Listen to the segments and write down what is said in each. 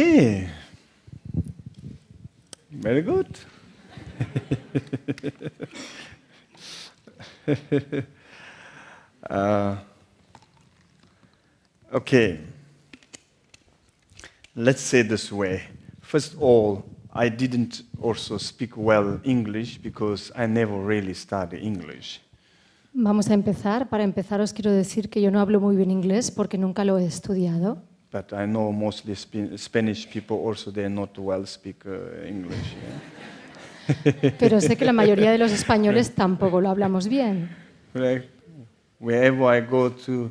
Okay. Very good. uh, okay. Let's say this way. First of all, I didn't also speak well English because I never really studied English. Vamos a empezar. Para empezar os quiero decir que yo no hablo muy bien inglés porque nunca lo he estudiado. but I know mostly Spanish people also they not well speak uh, English. Yeah. Pero sé que la mayoría de los españoles tampoco lo hablamos bien. wherever I go to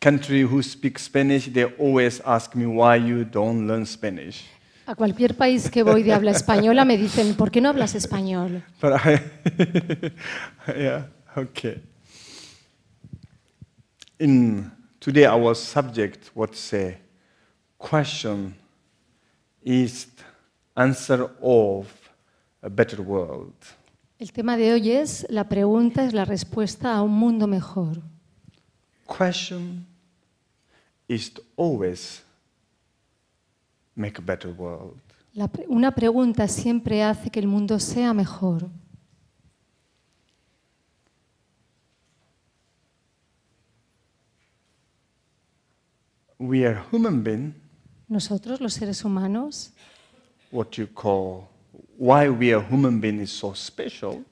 country who speak Spanish, they always ask me why you don't learn Spanish. A cualquier país que voy de habla española me dicen, ¿por qué no hablas español? I, yeah, okay. In today our subject what say question is answer of a better world. El tema de hoy es la pregunta es la respuesta a un mundo mejor. Question is to always make a better world. La pre una pregunta siempre hace que el mundo sea mejor. We are human beings nosotros los seres humanos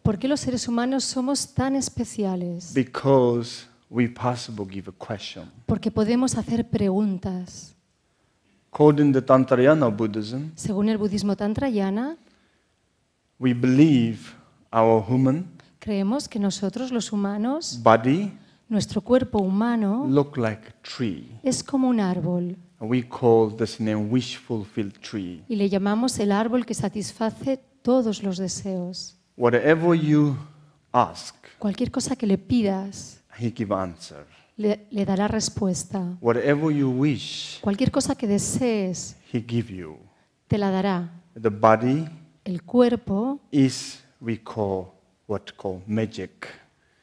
¿Por qué los seres humanos somos tan especiales? Porque podemos hacer preguntas. Según el budismo tantrayana, creemos que nosotros los humanos, nuestro cuerpo humano, es como un árbol. Y le llamamos el árbol que satisface todos los deseos. Cualquier cosa que le pidas, Le, dará respuesta. Cualquier cosa que desees, te la dará. el cuerpo es we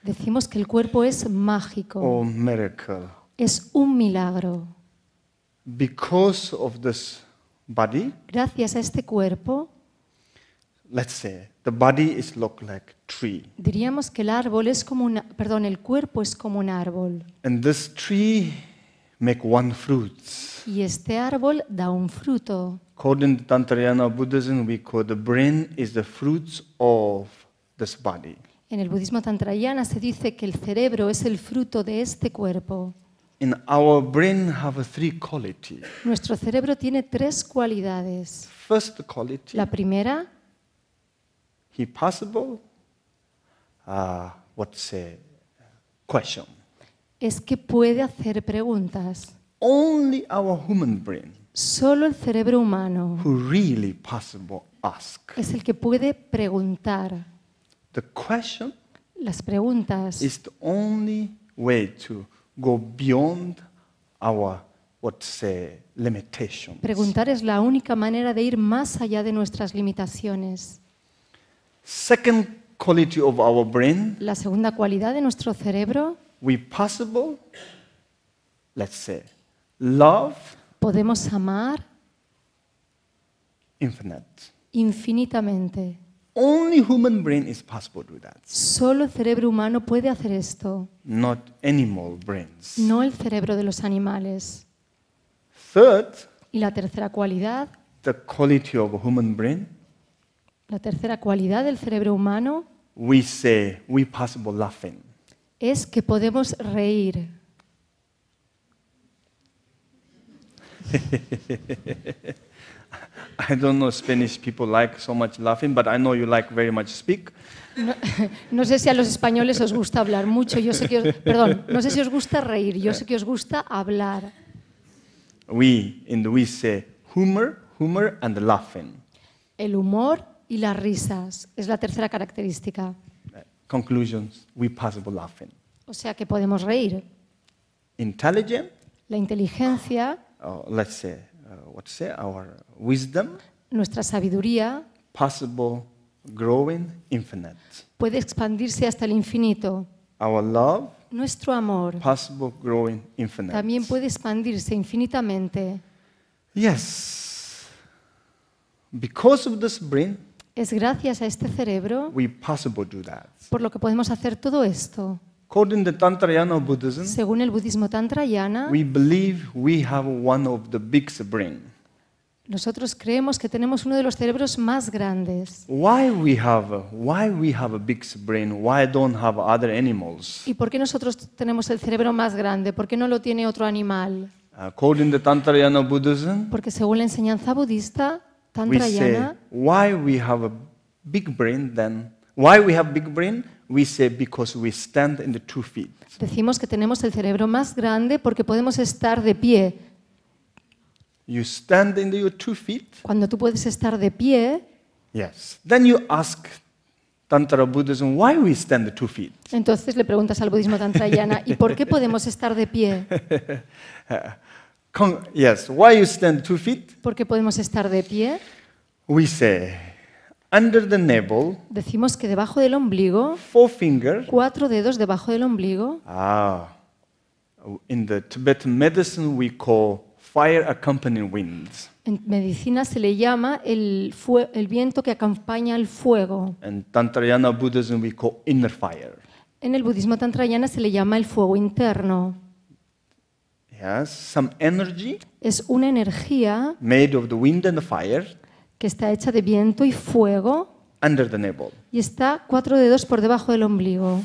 Decimos que el cuerpo es mágico. Es un milagro because of this body, gracias a este cuerpo, let's say the body is look like tree. Diríamos que el árbol es como un, perdón, el cuerpo es como un árbol. And this tree make one fruit. Y este árbol da un fruto. According to Tantrayana Buddhism, we call the brain is the fruits of this body. En el budismo tantrayana se dice que el cerebro es el fruto de este cuerpo. In our brain have three qualities. Nuestro cerebro tiene tres cualidades. First quality. La primera. He possible. Uh, what's a question. Es que puede hacer preguntas. Only our human brain. Solo el cerebro humano. Who really possible ask. Es el que puede preguntar. The question. Las preguntas. Is the only way to Uh, Preguntar es la única manera de ir más allá de nuestras limitaciones. La segunda cualidad de nuestro cerebro. We possible, Podemos amar. Infinitamente. Only human brain is that. Solo el cerebro humano puede hacer esto. Not animal brains. No el cerebro de los animales. Third, y la tercera cualidad. The quality of human brain. La tercera cualidad del cerebro humano. We say we laughing. Es que podemos reír. I don't know Spanish people like so much laughing, but I know you like very much speak. No, sé si a los españoles os gusta hablar mucho. Yo sé que os, perdón, no sé si os gusta reír. Yo sé que os gusta hablar. We in the we say humor, humor and laughing. El humor y las risas es la tercera característica. Conclusions, we possible laughing. O sea que podemos reír. Intelligent. La inteligencia. Oh, let's say uh, what say, our wisdom, nuestra sabiduría, possible, growing, infinite. Puede expandirse hasta el infinito. Our love, nuestro amor, possible, growing, infinite. También puede expandirse infinitamente. Yes. Because of this brain, es gracias a este cerebro we possible do that. por lo que podemos hacer todo esto. According to Tantrayana Buddhism, según el budismo Tantrayana, we believe we have one of the biggest brain. Nosotros creemos que tenemos uno de los cerebros más grandes. Why we have why we have a big brain? Why don't have other animals? ¿Y por qué nosotros tenemos el cerebro más grande? ¿Por qué no lo tiene otro animal? According to Tantrayana Buddhism, porque según la enseñanza budista Tantrayana, we say, why we have a big brain then? Why we have big brain? We say because we stand in the two feet. Decimos que tenemos el cerebro más grande porque podemos estar de pie. You stand in your two feet. Cuando tú puedes estar de pie. Yes. Then you ask Tantra Buddhism, why we stand the two feet? Entonces le preguntas al budismo tantrayana, ¿y por qué podemos estar de pie? Con, yes, why you stand two feet? Porque podemos estar de pie? We say Under Decimos que debajo del ombligo. Cuatro dedos debajo del ombligo. Ah, in the Tibetan En medicina se le llama el, viento que acompaña al fuego. En el budismo tantrayana se le llama el fuego interno. Es una energía. Made of the wind and the fire que está hecha de viento y fuego y está cuatro dedos por debajo del ombligo.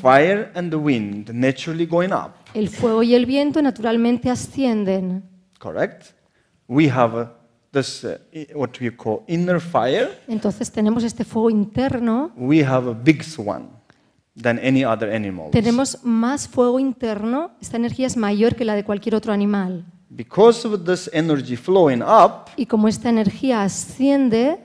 El fuego y el viento naturalmente ascienden. Entonces tenemos este fuego interno. Tenemos más fuego interno, esta energía es mayor que la de cualquier otro animal y como esta energía asciende,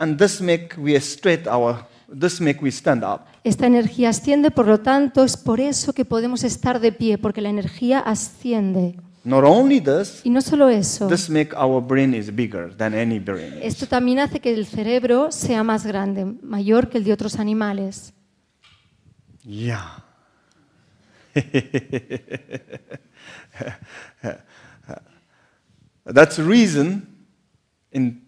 Esta energía asciende, por lo tanto, es por eso que podemos estar de pie, porque la energía asciende. y no solo eso, esto también hace que el cerebro sea más grande, mayor que el de otros animales. Yeah. That's the reason in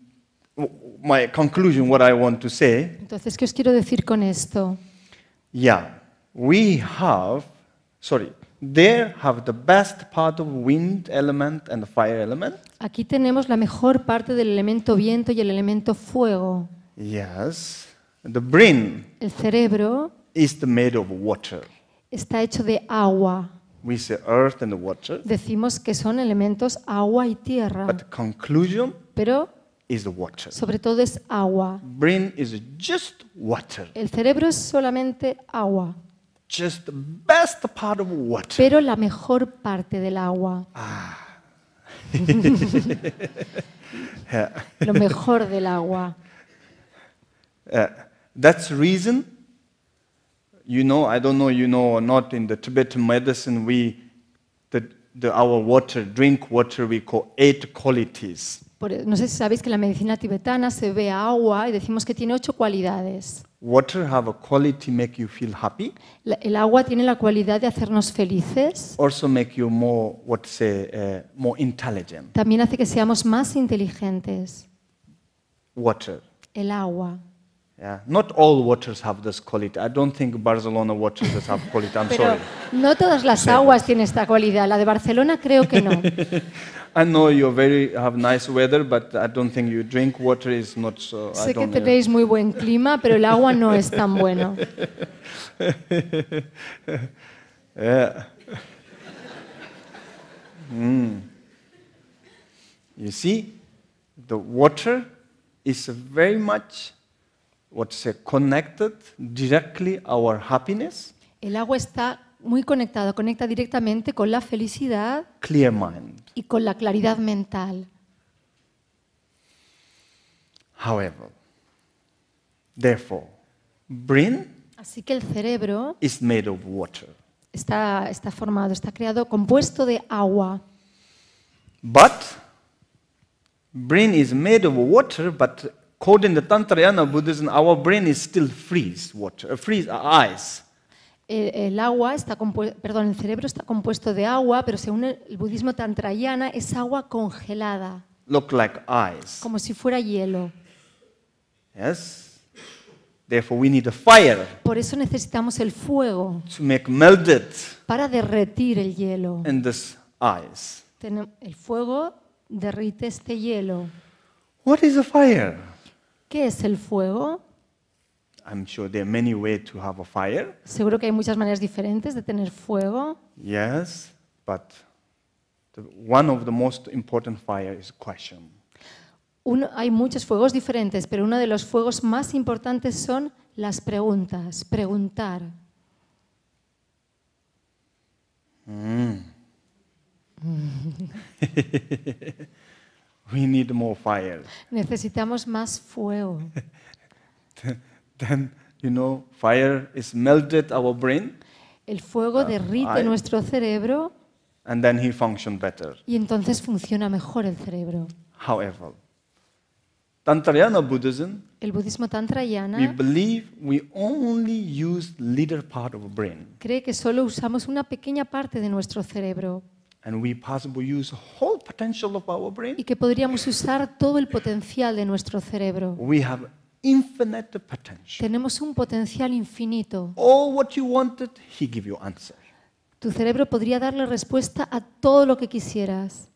my conclusion what I want to say. Entonces, ¿qué os quiero decir con esto? Yeah. We have sorry, There have the best part of wind element and the fire element. Aquí tenemos la mejor parte del elemento viento y el elemento fuego. Yes. The brain. El cerebro. Is made of water. Está hecho de agua. We say earth and water. Decimos que son elementos agua y tierra. But the conclusion Pero is the water. sobre todo es agua. Brain is just water. El cerebro es solamente agua. Just the best part of water. Pero la mejor parte del agua. Ah. Lo mejor del agua. Uh, that's reason you know, I don't know you know or not, in the Tibetan medicine, we, the, the, our water, drink water, we call eight qualities. no sé si sabéis que la medicina tibetana se ve agua y decimos que tiene ocho cualidades. Water have a quality make you feel happy. La, el agua tiene la cualidad de hacernos felices. Also make you more, what say, uh, more intelligent. También hace que seamos más inteligentes. Water. El agua. Yeah. Not all waters have this quality. I don't think Barcelona waters this have quality. I'm Pero sorry. No todas las aguas tienen esta cualidad. La de Barcelona creo que no. I know you very have nice weather, but I don't think you drink water is not so. Sé I que don't tenéis muy buen clima, pero el agua no es tan bueno. yeah. Mm. You see, the water is very much What's connected directly our happiness. El agua está muy conectada, conecta directamente con la felicidad Clear mind. y con la claridad mental. However, therefore, brain Así que el cerebro is made of water. Está, está formado, está creado, compuesto de agua. But brain is made of water, but According to Tantrayana Buddhism, our brain is still freeze water, uh, freeze uh, ice. El agua está perdón, el cerebro está compuesto de agua, pero según el budismo tantrayana es agua congelada. Look like ice. Como si fuera hielo. Yes. Therefore we need a fire. Por eso necesitamos el fuego. To make melt it. Para derretir el hielo. And this ice. El fuego derrite este hielo. What is a fire? ¿Qué es el fuego? Seguro que hay muchas maneras diferentes de tener fuego. Yes, but one of the most important hay muchos fuegos diferentes, pero uno de los fuegos más importantes son las preguntas, preguntar. Mm. We need more fire. Necesitamos más fuego. Then, you know, fire is melted our brain. El fuego uh, derrite nuestro cerebro. And then he functions better. Y entonces funciona mejor el cerebro. However, Tantrayana Buddhism, el budismo tantrayana, we believe we only use little part of brain. Cree que solo usamos una pequeña parte de nuestro cerebro. Y que podríamos usar todo el potencial de nuestro cerebro. We Tenemos un potencial infinito. Tu cerebro podría darle respuesta a todo lo que quisieras.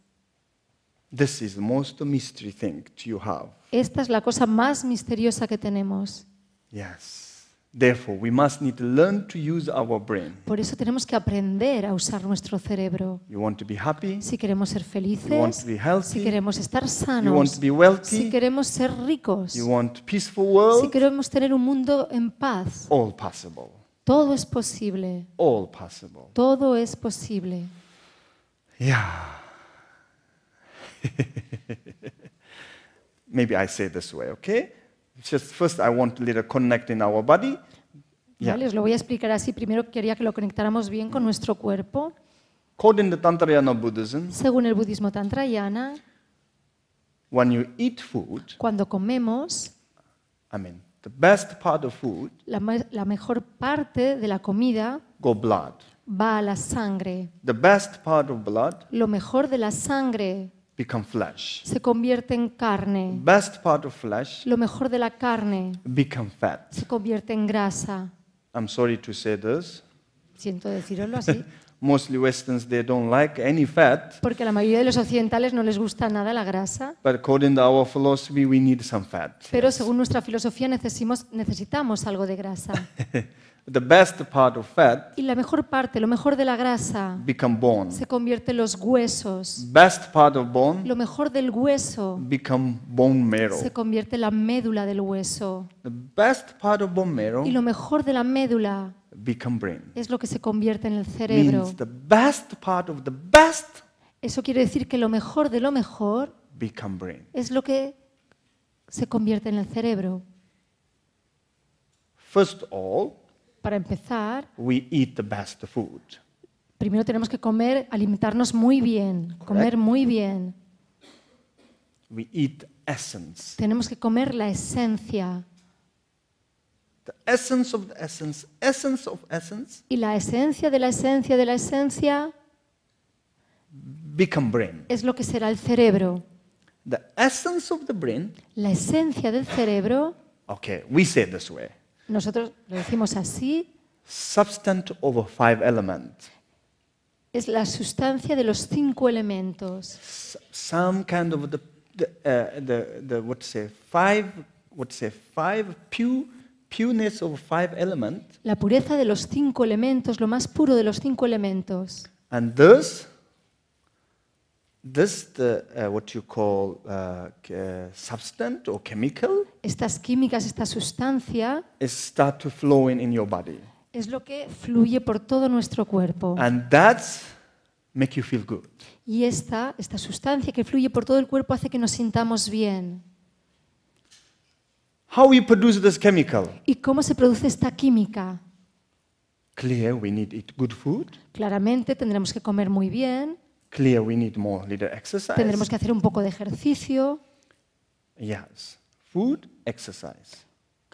Esta es la cosa más misteriosa que tenemos. Yes. Therefore, we must need to learn to use our brain. Por eso tenemos que aprender a usar nuestro cerebro. You want to be happy, si queremos ser felices, you want to be healthy, si queremos estar sanos, you want to be wealthy, si queremos ser ricos, you want peaceful world, si queremos tener un mundo en paz, all possible. todo es posible. All possible. Todo es posible. Yeah. Maybe I say this way, okay? Just first I want later connect in our body. Yeah. Vale, os lo voy a explicar así. Primero quería que lo conectáramos bien con nuestro cuerpo. According to Tantrayana Buddhism, Según el budismo tantrayana, when you eat food, cuando comemos, I mean, the best part of food, la, la mejor parte de la comida, go blood. va a la sangre. The best part of blood, lo mejor de la sangre se convierte en carne. Lo mejor de la carne se convierte en grasa. I'm Siento decirlo así. Porque la mayoría de los occidentales no les gusta nada la grasa. Pero según nuestra filosofía necesitamos algo de grasa. the best part of fat y la mejor parte, lo mejor de la grasa se convierte en los huesos. Lo mejor del hueso become bone se convierte en la médula del hueso. bone Y lo mejor de la médula become brain. es lo que se convierte en el cerebro. Eso quiere decir que lo mejor de lo mejor es lo que se convierte en el cerebro. First all, para empezar, primero tenemos que comer, alimentarnos muy bien, comer muy bien. Tenemos que comer la esencia. essence of the essence, essence of essence. Y la esencia de la esencia de la esencia become brain. Es lo que será el cerebro. The essence of the brain. La esencia del cerebro. Okay, we say this way. Nosotros lo decimos así. Substance five Es la sustancia de los cinco elementos. La pureza de los cinco elementos, lo más puro de los cinco elementos. Estas químicas, esta sustancia, start flowing in your body. Es lo que fluye por todo nuestro cuerpo. And make you feel good. Y esta, esta sustancia que fluye por todo el cuerpo hace que nos sintamos bien. How produce this chemical? ¿Y cómo se produce esta química? Clear, we need good food. Claramente tendremos que comer muy bien we need more exercise. Tendremos que hacer un poco de ejercicio. Yes. Food, exercise.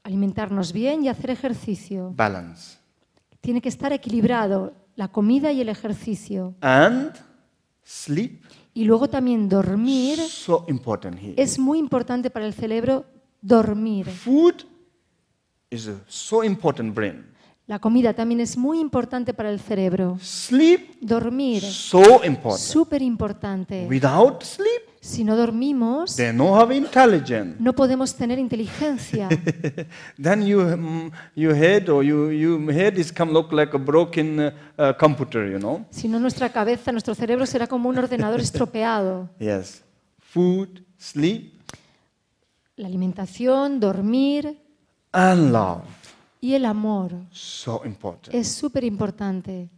Alimentarnos bien y hacer ejercicio. Balance. Tiene que estar equilibrado la comida y el ejercicio. And sleep. Y luego también dormir. So important here. Es muy importante para el cerebro dormir. Food is so important brain. La comida también es muy importante para el cerebro. Sleep, dormir, so important. Súper importante. Without sleep, si no dormimos, no, have intelligence. no podemos tener inteligencia. Then you, mm, your head or you, your head is come look like a broken uh, computer, you know. Si no nuestra cabeza, nuestro cerebro será como un ordenador estropeado. yes. Food, sleep, la alimentación, dormir, and love. Y el amor es súper importante.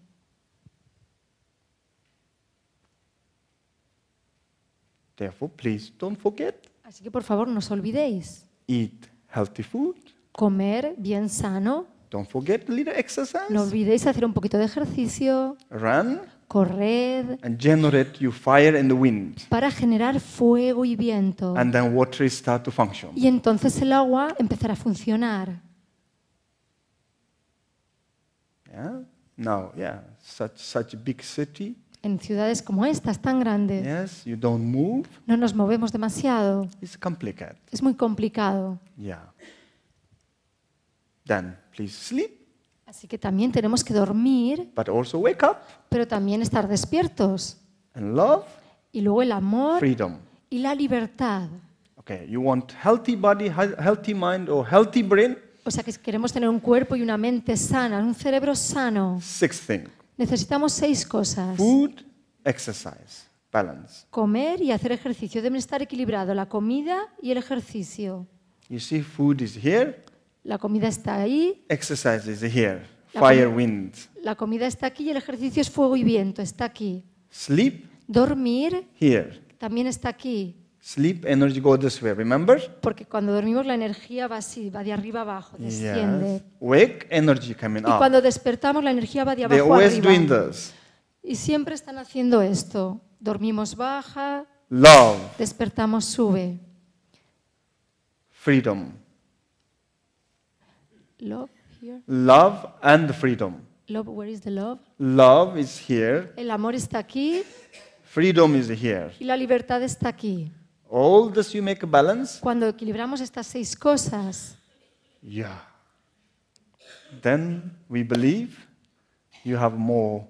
Así que por favor no os olvidéis. Eat healthy food. Comer bien sano. Don't forget little exercise. No olvidéis hacer un poquito de ejercicio. Run. Corred. generate fire wind. Para generar fuego y viento. And then water start to function. Y entonces el agua empezará a funcionar. Yeah? Now, yeah, such, such a big city. En ciudades como estas tan grandes. Yes, you don't move. No nos movemos demasiado. It's complicated. Es muy complicado. Yeah. Then, please sleep. Así que también tenemos que dormir. But also wake up. Pero también estar despiertos. And love. Y luego el amor. Freedom. Y la libertad. Okay, you want healthy body, healthy mind or healthy brain? O sea que queremos tener un cuerpo y una mente sana, un cerebro sano. Necesitamos seis cosas. Comer y hacer ejercicio. Deben estar equilibrados la comida y el ejercicio. You La comida está ahí. Exercise is here. La La comida está aquí y el ejercicio es fuego y viento. Está aquí. Sleep. Dormir. También está aquí. Sleep energy goes this remember? Porque cuando dormimos la energía va así, va de arriba abajo, desciende. Wake energy coming up. Y cuando despertamos la energía va de abajo arriba. Y siempre están haciendo esto. Dormimos baja, despertamos sube. Freedom. Love here. Love and freedom. Love, where is the love? Love is here. El amor está aquí. Freedom is here. Y la libertad está aquí all this you make a balance, cuando equilibramos estas seis cosas, yeah. Then we believe you have more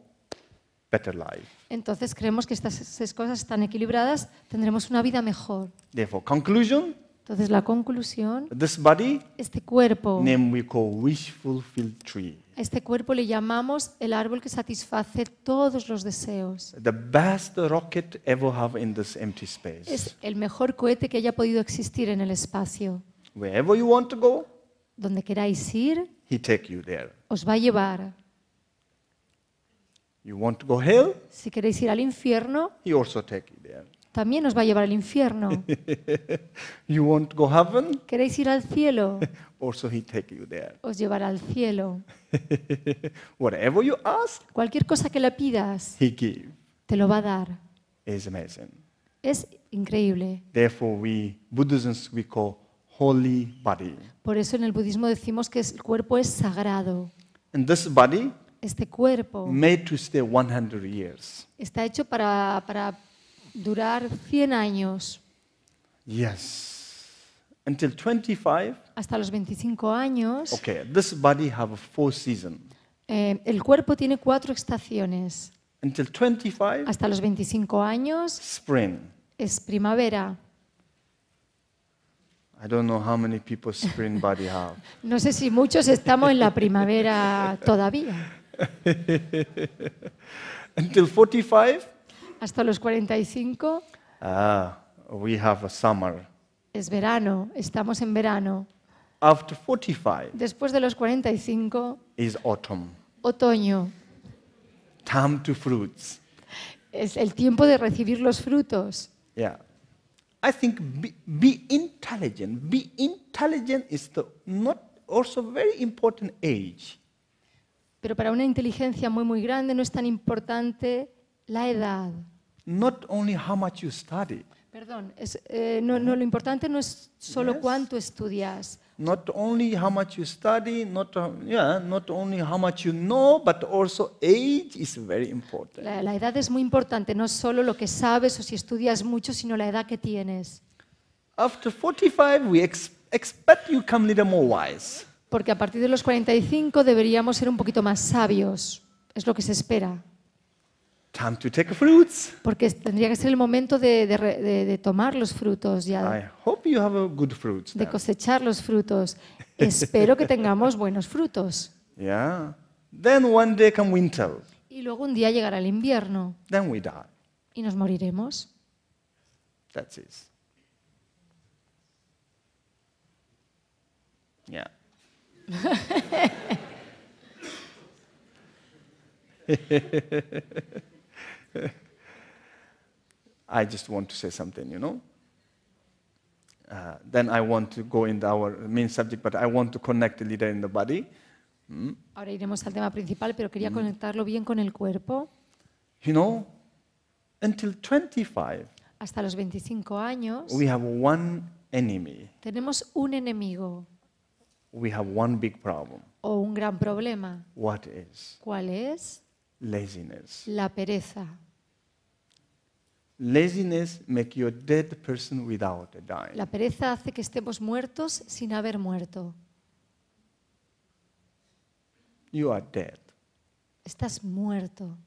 better life. Entonces creemos que estas seis cosas están equilibradas, tendremos una vida mejor. Therefore, conclusion, Entonces la conclusión, this body, este cuerpo, name we call wish fulfilled tree. A este cuerpo le llamamos el árbol que satisface todos los deseos. Es el mejor cohete que haya podido existir en el espacio. Wherever you want to go, donde queráis ir, he take you there. os va a llevar. You want to go hell? Si queréis ir al infierno, he also take you there también nos va a llevar al infierno. ¿Queréis ir al cielo? Os llevará al cielo. cualquier cosa que le pidas, te lo va a dar. Es increíble. Por eso en el budismo decimos que el cuerpo es sagrado. este cuerpo está hecho para, para durar 100 años. Yes. Until 25. Hasta los 25 años. Okay, this body have four seasons. Eh, el cuerpo tiene cuatro estaciones. Until 25, hasta los 25 años. Spring. Es primavera. I don't know how many people spring body have. no sé si muchos estamos en la primavera todavía. Until 45, hasta los 45. Ah, we have a summer. Es verano, estamos en verano. After 45 Después de los 45 is autumn. Otoño. Time to fruits. Es el tiempo de recibir los frutos. Yeah. I think be, be intelligent. Be intelligent is the not also very important age. Pero para una inteligencia muy muy grande no es tan importante la edad not only how much you study. Perdón, es, eh, no, no, lo importante no es solo yes. cuánto estudias. Not only how much you study, not, yeah, not only how much you know, but also age is very important. La, la edad es muy importante, no solo lo que sabes o si estudias mucho, sino la edad que tienes. After 45 we ex expect you come little more wise. Porque a partir de los 45 deberíamos ser un poquito más sabios, es lo que se espera. Time to take fruits. Porque tendría que ser el momento de, tomar los frutos ya. I hope you have a good de cosechar los frutos. Espero que tengamos buenos frutos. Then Y luego un día llegará el invierno. we die. Y nos moriremos. That's I just want to say something, you know? Uh, then I want to go into our main subject, but I want to connect the leader in the body. Hmm? Ahora iremos al tema principal, pero quería hmm? conectarlo bien con el cuerpo. You know, until 25, hasta los 25 años, we have one enemy. Tenemos un enemigo. We have one big problem. O un gran problema. What is? ¿Cuál es? Laziness. La pereza. Laziness make you a dead person without a dying. La pereza hace que estemos muertos sin haber muerto. You are dead. Estás muerto.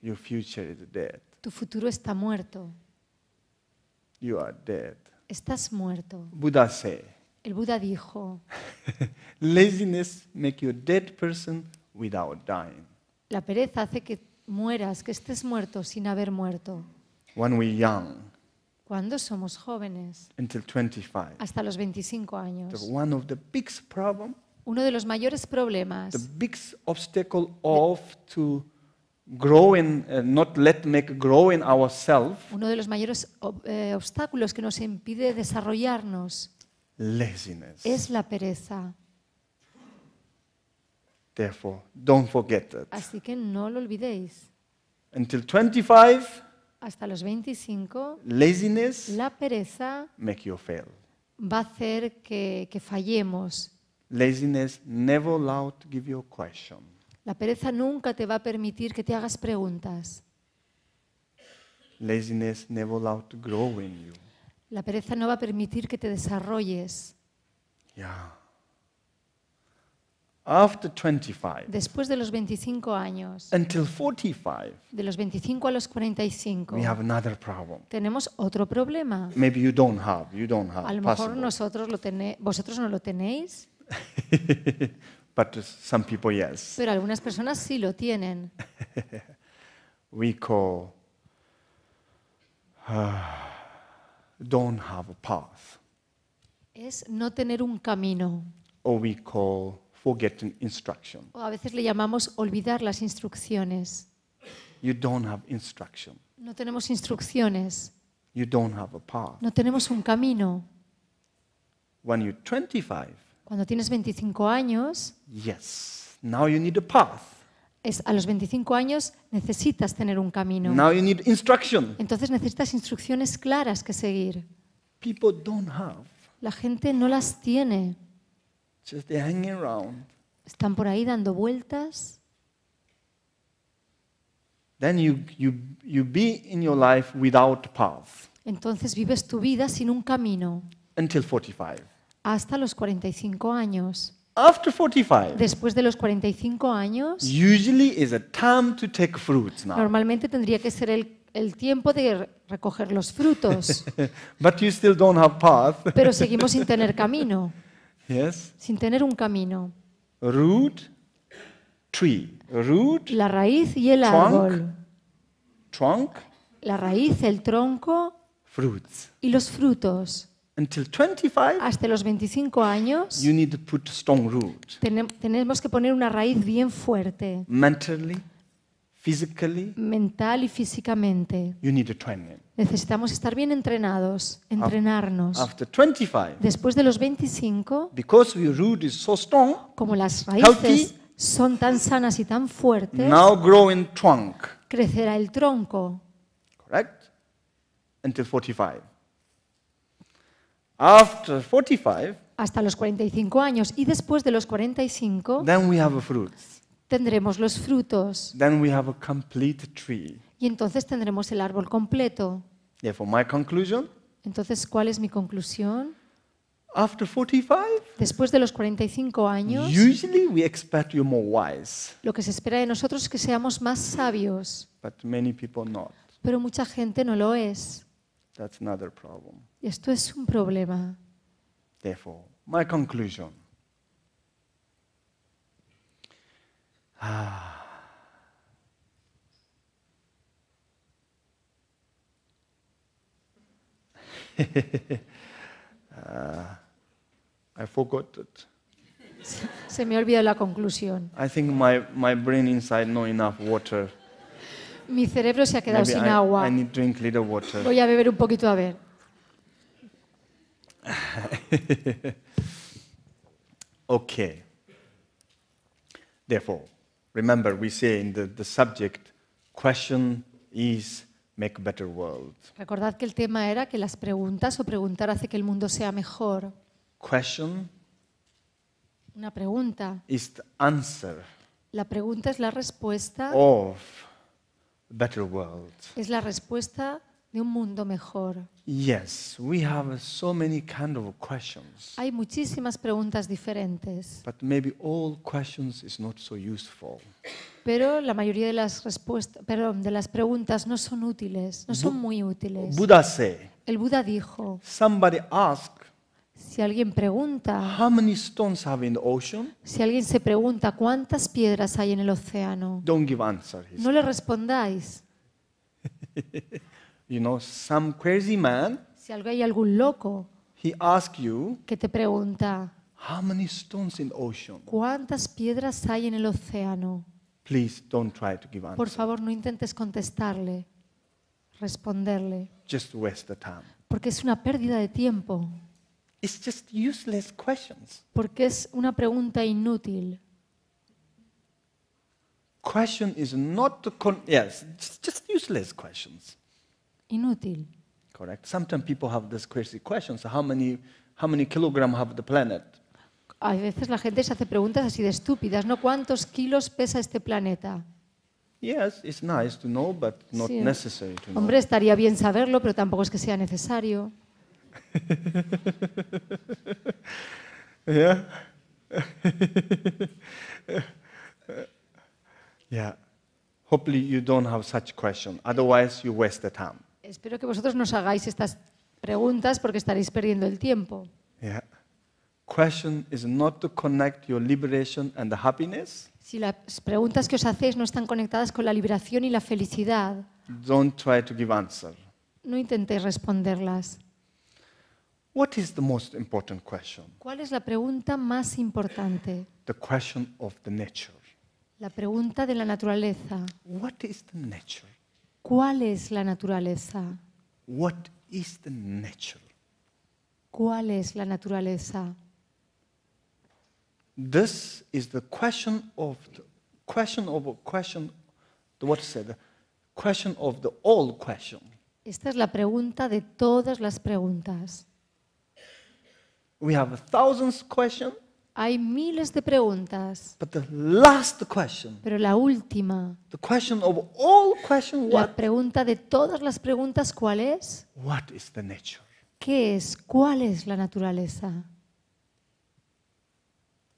Your future is dead. Tu futuro está muerto. You are dead. Estás muerto. Buddha said. El Buda dijo. Laziness make you a dead person without dying. La pereza hace que mueras, que estés muerto sin haber muerto. When young, cuando somos jóvenes, until 25. hasta los 25 años. one of the uno de los mayores problemas, the obstacle of to uh, uno de los mayores eh, obstáculos que nos impide desarrollarnos, es la pereza. Therefore, don't forget that. Así que no lo olvidéis. Until 25, hasta los 25, laziness, la pereza, make you fail. Va a hacer que, que fallemos. Laziness never allowed to give you a question. La pereza nunca te va a permitir que te hagas preguntas. Laziness never allowed to grow in you. La pereza no va a permitir que te desarrolles. Yeah. After 25, Después de los 25 años, until 45, de los 25 a los 45, we have another problem. tenemos otro problema. Maybe you don't have, you don't have. A lo mejor nosotros lo tenéis, vosotros no lo tenéis. But some people yes. Pero algunas personas sí lo tienen. we call uh, don't have a path. Es no tener un camino. Or we call o a veces le llamamos olvidar las instrucciones. No tenemos instrucciones. No tenemos un camino. Cuando tienes 25 años, yes, now you need a path. Es a los 25 años necesitas tener un camino. Now you need instruction. Entonces necesitas instrucciones claras que seguir. People don't have. La gente no las tiene. Just they around. Están por ahí dando vueltas. Then you, you, you be in your life without path. Entonces vives tu vida sin un camino. Until 45. Hasta los 45 años. After 45, Después de los 45 años, usually is a time to take fruits now. normalmente tendría que ser el, el tiempo de recoger los frutos. But you still don't have path. Pero seguimos sin tener camino sin tener un camino. la raíz y el árbol. La raíz, el tronco. Fruits. Y los frutos. Hasta los 25 años tenemos que poner una raíz bien fuerte. Mentally, physically, mental y físicamente. You need to train we Necesitamos estar bien entrenados, entrenarnos. After 25, Después de los 25, because your root is so strong, como las raíces son tan sanas y tan fuertes, now growing trunk. crecerá el tronco. Correct? Until 45. After 45, hasta los 45 años y después de los 45, then we have fruits tendremos los frutos. Y entonces tendremos el árbol completo. my conclusion, Entonces, ¿cuál es mi conclusión? After 45, Después de los 45 años, usually we expect more wise, lo que se espera de nosotros es que seamos más sabios, but many people not. pero mucha gente no lo es. That's another problem. Y esto es un problema. Therefore, my conclusion, Ah. ah. I forgot it. Se me olvidó la conclusión. I think my, my brain inside no enough water. Mi cerebro se ha quedado sin agua. I need drink little water. Voy a beber un poquito a ver. okay. Therefore, remember, we say in the, the subject, question is make a better world. Recordad que el tema era que las preguntas o preguntar hace que el mundo sea mejor. Question Una pregunta. is the answer La pregunta es la respuesta. of better world. Es la respuesta de un mundo mejor. Yes, we have so many kind of questions. Hay muchísimas preguntas diferentes. But maybe all questions is not so useful. Pero la mayoría de las respuestas, perdón, de las preguntas no son útiles, no son muy útiles. Buddha say, El Buda dijo. Somebody ask, si alguien pregunta, How many stones have in the ocean? si alguien se pregunta cuántas piedras hay en el océano, Don't give answer, no le respondáis. you know, some crazy man, si algo hay algún loco he ask you, que te pregunta, how many stones in the ocean? ¿cuántas piedras hay en el océano? Please don't try to give Por answer. favor, no intentes contestarle, responderle, Just waste the time. porque es una pérdida de tiempo, It's just useless questions. porque es una pregunta inútil. Question is not to con- yes, just useless questions inútil. Correct. Sometimes people have this crazy question. So how many how many kilograms have the planet? A veces la gente se hace preguntas así de estúpidas, ¿no? ¿Cuántos kilos pesa este planeta? Yes, it's nice to know, but not sí. necessary to know. Hombre, estaría bien saberlo, pero tampoco es que sea necesario. yeah. yeah. Hopefully you don't have such question. Otherwise you waste the time. Espero que vosotros nos hagáis estas preguntas porque estaréis perdiendo el tiempo. Yeah. Question is not to connect your liberation and happiness. Si las preguntas que os hacéis no están conectadas con la liberación y la felicidad, Don't try to give answer. no intentéis responderlas. What is the most important question? ¿Cuál es la pregunta más importante? The question of the nature. La pregunta de la naturaleza. What is the nature? ¿Cuál es la naturaleza? What is the nature? ¿Cuál es la naturaleza? This is the question of the question of a question what is it? question of the all question. Esta es la pregunta de todas las preguntas. We have thousands questions. Hay miles de preguntas. Pero la última, la pregunta de todas las preguntas, ¿cuál es? is the nature? ¿Qué es? ¿Cuál es la naturaleza?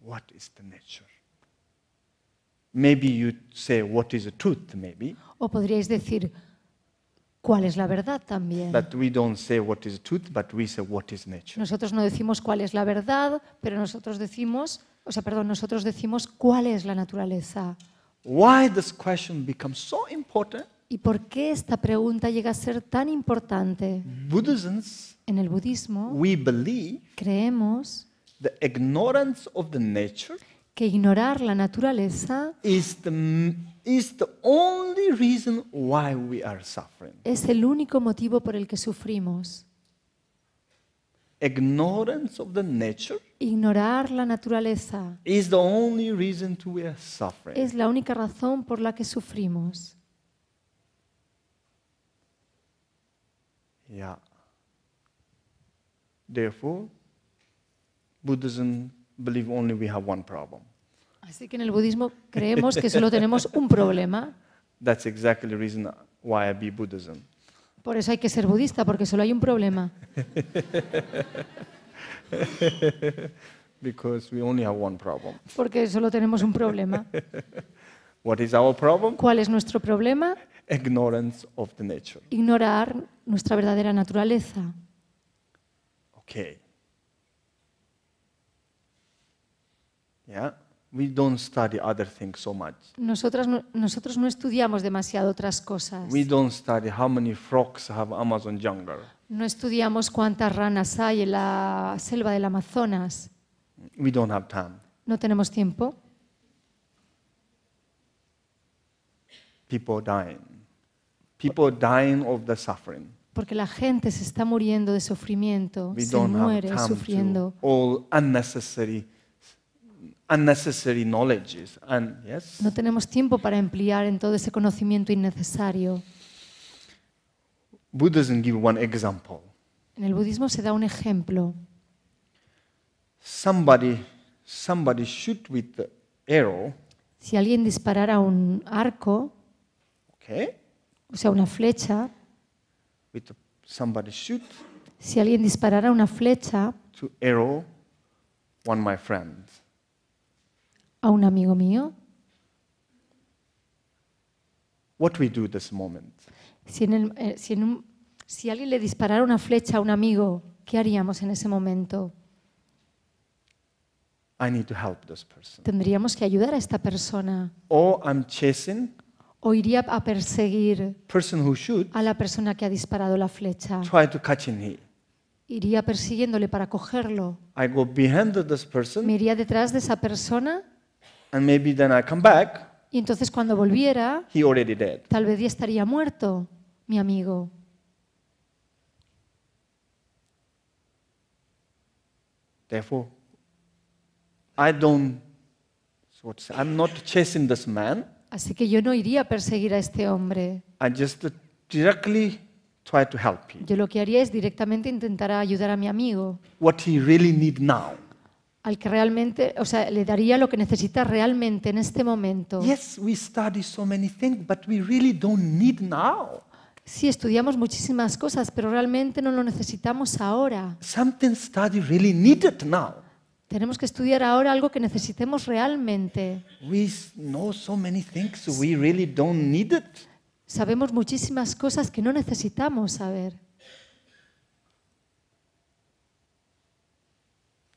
What is the nature? Maybe you say, what is the truth? Maybe. O podríais decir, cuál es la verdad también. Nosotros no decimos cuál es la verdad, pero nosotros decimos, o sea, perdón, nosotros decimos cuál es la naturaleza. Why question so important? ¿Y por qué esta pregunta llega a ser tan importante? en el budismo, creemos que ignorar la naturaleza is is the only reason why we are suffering. Es el único motivo por el que sufrimos. Ignorance of the nature Ignorar la naturaleza is the only reason to we are suffering. es la única razón por la que sufrimos. Yeah. Therefore, Buddhism believe only we have one problem. Así que en el budismo creemos que solo tenemos un problema. That's exactly reason why I be Buddhism. Por eso hay que ser budista, porque solo hay un problema. Because we only have one problem. Porque solo tenemos un problema. ¿Cuál es nuestro problema? Ignorar nuestra verdadera naturaleza. Okay. Yeah. We don't study other things so much. Nosotros no, nosotros no estudiamos demasiado otras cosas. We don't study how many frogs have Amazon jungle. No estudiamos cuántas ranas hay en la selva del Amazonas. We don't have time. No tenemos tiempo. People dying. People dying of the suffering. Porque la gente se está muriendo de sufrimiento, We se muere sufriendo. all unnecessary no tenemos tiempo para emplear en todo ese conocimiento innecesario. En el budismo se da un ejemplo. Si alguien disparara un arco, o sea, una flecha, Si alguien disparara una flecha, to arrow one my friend a un amigo mío? Si, en eh, si, alguien le disparara una flecha a un amigo, ¿qué haríamos en ese momento? Tendríamos que ayudar a esta persona. o iría a perseguir a la persona que ha disparado la flecha. Iría persiguiéndole para cogerlo. Me iría detrás de esa persona And maybe then I come back, y entonces cuando volviera, he already dead. tal vez ya estaría muerto, mi amigo. Therefore, I don't, so what's, I'm not chasing this man. Así que yo no iría a perseguir a este hombre. I just directly try to help him. Yo lo que haría es directamente intentar ayudar a mi amigo. What he really need now al que realmente, o sea, le daría lo que necesita realmente en este momento. Yes, we study so many things, but we really don't need now. Sí, estudiamos muchísimas cosas, pero realmente no lo necesitamos ahora. Something study really needed now. Tenemos que estudiar ahora algo que necesitemos realmente. We know so many things we really don't need it. Sabemos muchísimas cosas que no necesitamos saber.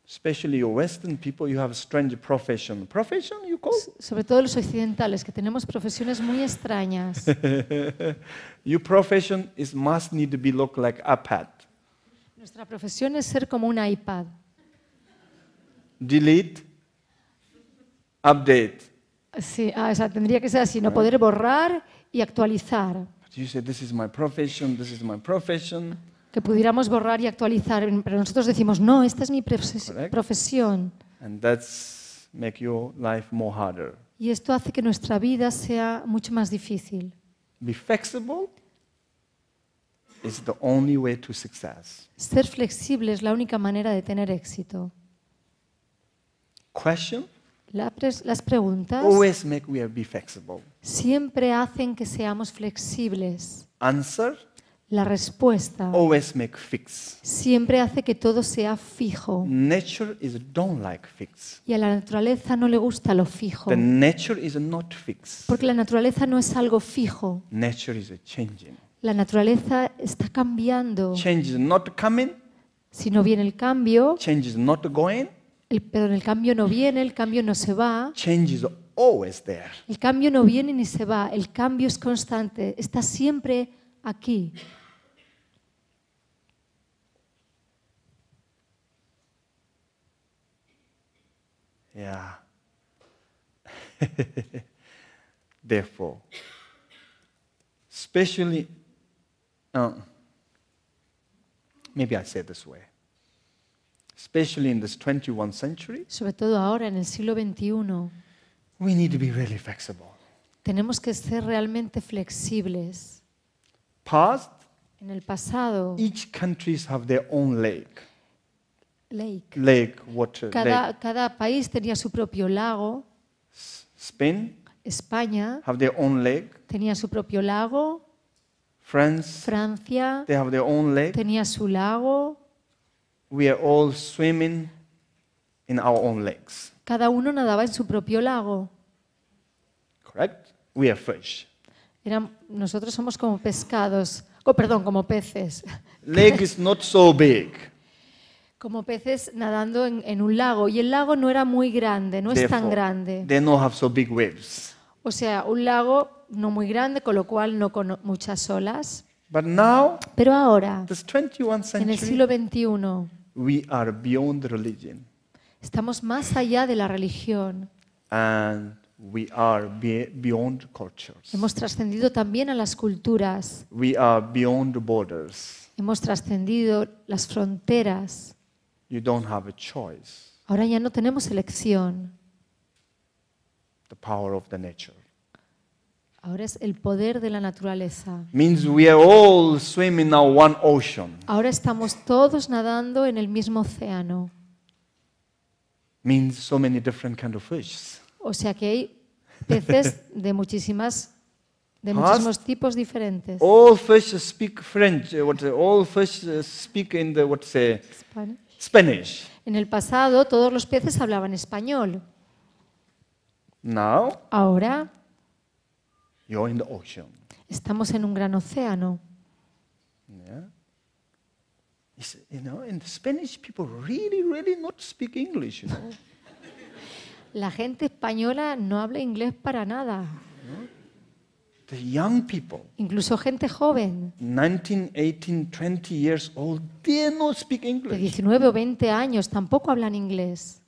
especially your Western people, you have a strange profession. Profession, you call? Sobre todo los occidentales, que tenemos profesiones muy extrañas. your profession is must need to be look like iPad. Nuestra profesión es ser como un iPad. Delete, update. Sí, ah, o tendría que ser así, no ah. poder borrar y actualizar. you say, this is my profession, this is my profession que pudiéramos borrar y actualizar, pero nosotros decimos, no, esta es mi profesión. Y esto hace que nuestra vida sea mucho más difícil. Ser flexible es la única manera de tener éxito. las preguntas siempre hacen que seamos flexibles. Answer? La respuesta siempre hace que todo sea fijo. Y a la naturaleza no le gusta lo fijo. Porque la naturaleza no es algo fijo. La naturaleza está cambiando. Si no viene el cambio, El, cambio no viene, el cambio no se va. El cambio no viene ni se va, el cambio es constante, está siempre aquí. Yeah. Therefore, especially, maybe I say it this way. Especially in this 21st century, sobre todo ahora en el siglo XXI, we need to be really flexible. tenemos que ser realmente flexibles past, en el pasado, each countries have their own lake. Lake. Lake water. Cada, lake. cada país tenía su propio lago. Spain. España. Have their own lake. Tenía su propio lago. France. Francia. They have their own lake. Tenía su lago. We are all swimming in our own lakes. Cada uno nadaba en su propio lago. Correct. We are fish nosotros somos como pescados, oh, perdón, como peces. Como peces nadando en, un lago. Y el lago no era muy grande, no es tan grande. have so big waves. O sea, un lago no muy grande, con lo cual no con muchas olas. Pero ahora, en el siglo XXI, estamos más allá de la religión. And Hemos trascendido también a las culturas. Hemos trascendido las fronteras. Ahora ya no tenemos elección. Ahora es el poder de la naturaleza. Ahora estamos todos nadando en el mismo océano. Means so many different kind of o sea que hay peces de muchísimas de muchísimos tipos diferentes. All fish speak French. Eh, what all fish eh, speak in the what say Spanish. Spanish. En el pasado todos los peces hablaban español. Now. Ahora. You're in the ocean. Estamos en un gran océano. Yeah. You know, and the Spanish people really, really not speak English. You know? La gente española no habla inglés para nada. The young people, incluso gente joven, 19, 18, 20 years old, they not speak English. de 19 o 20 años, tampoco hablan inglés.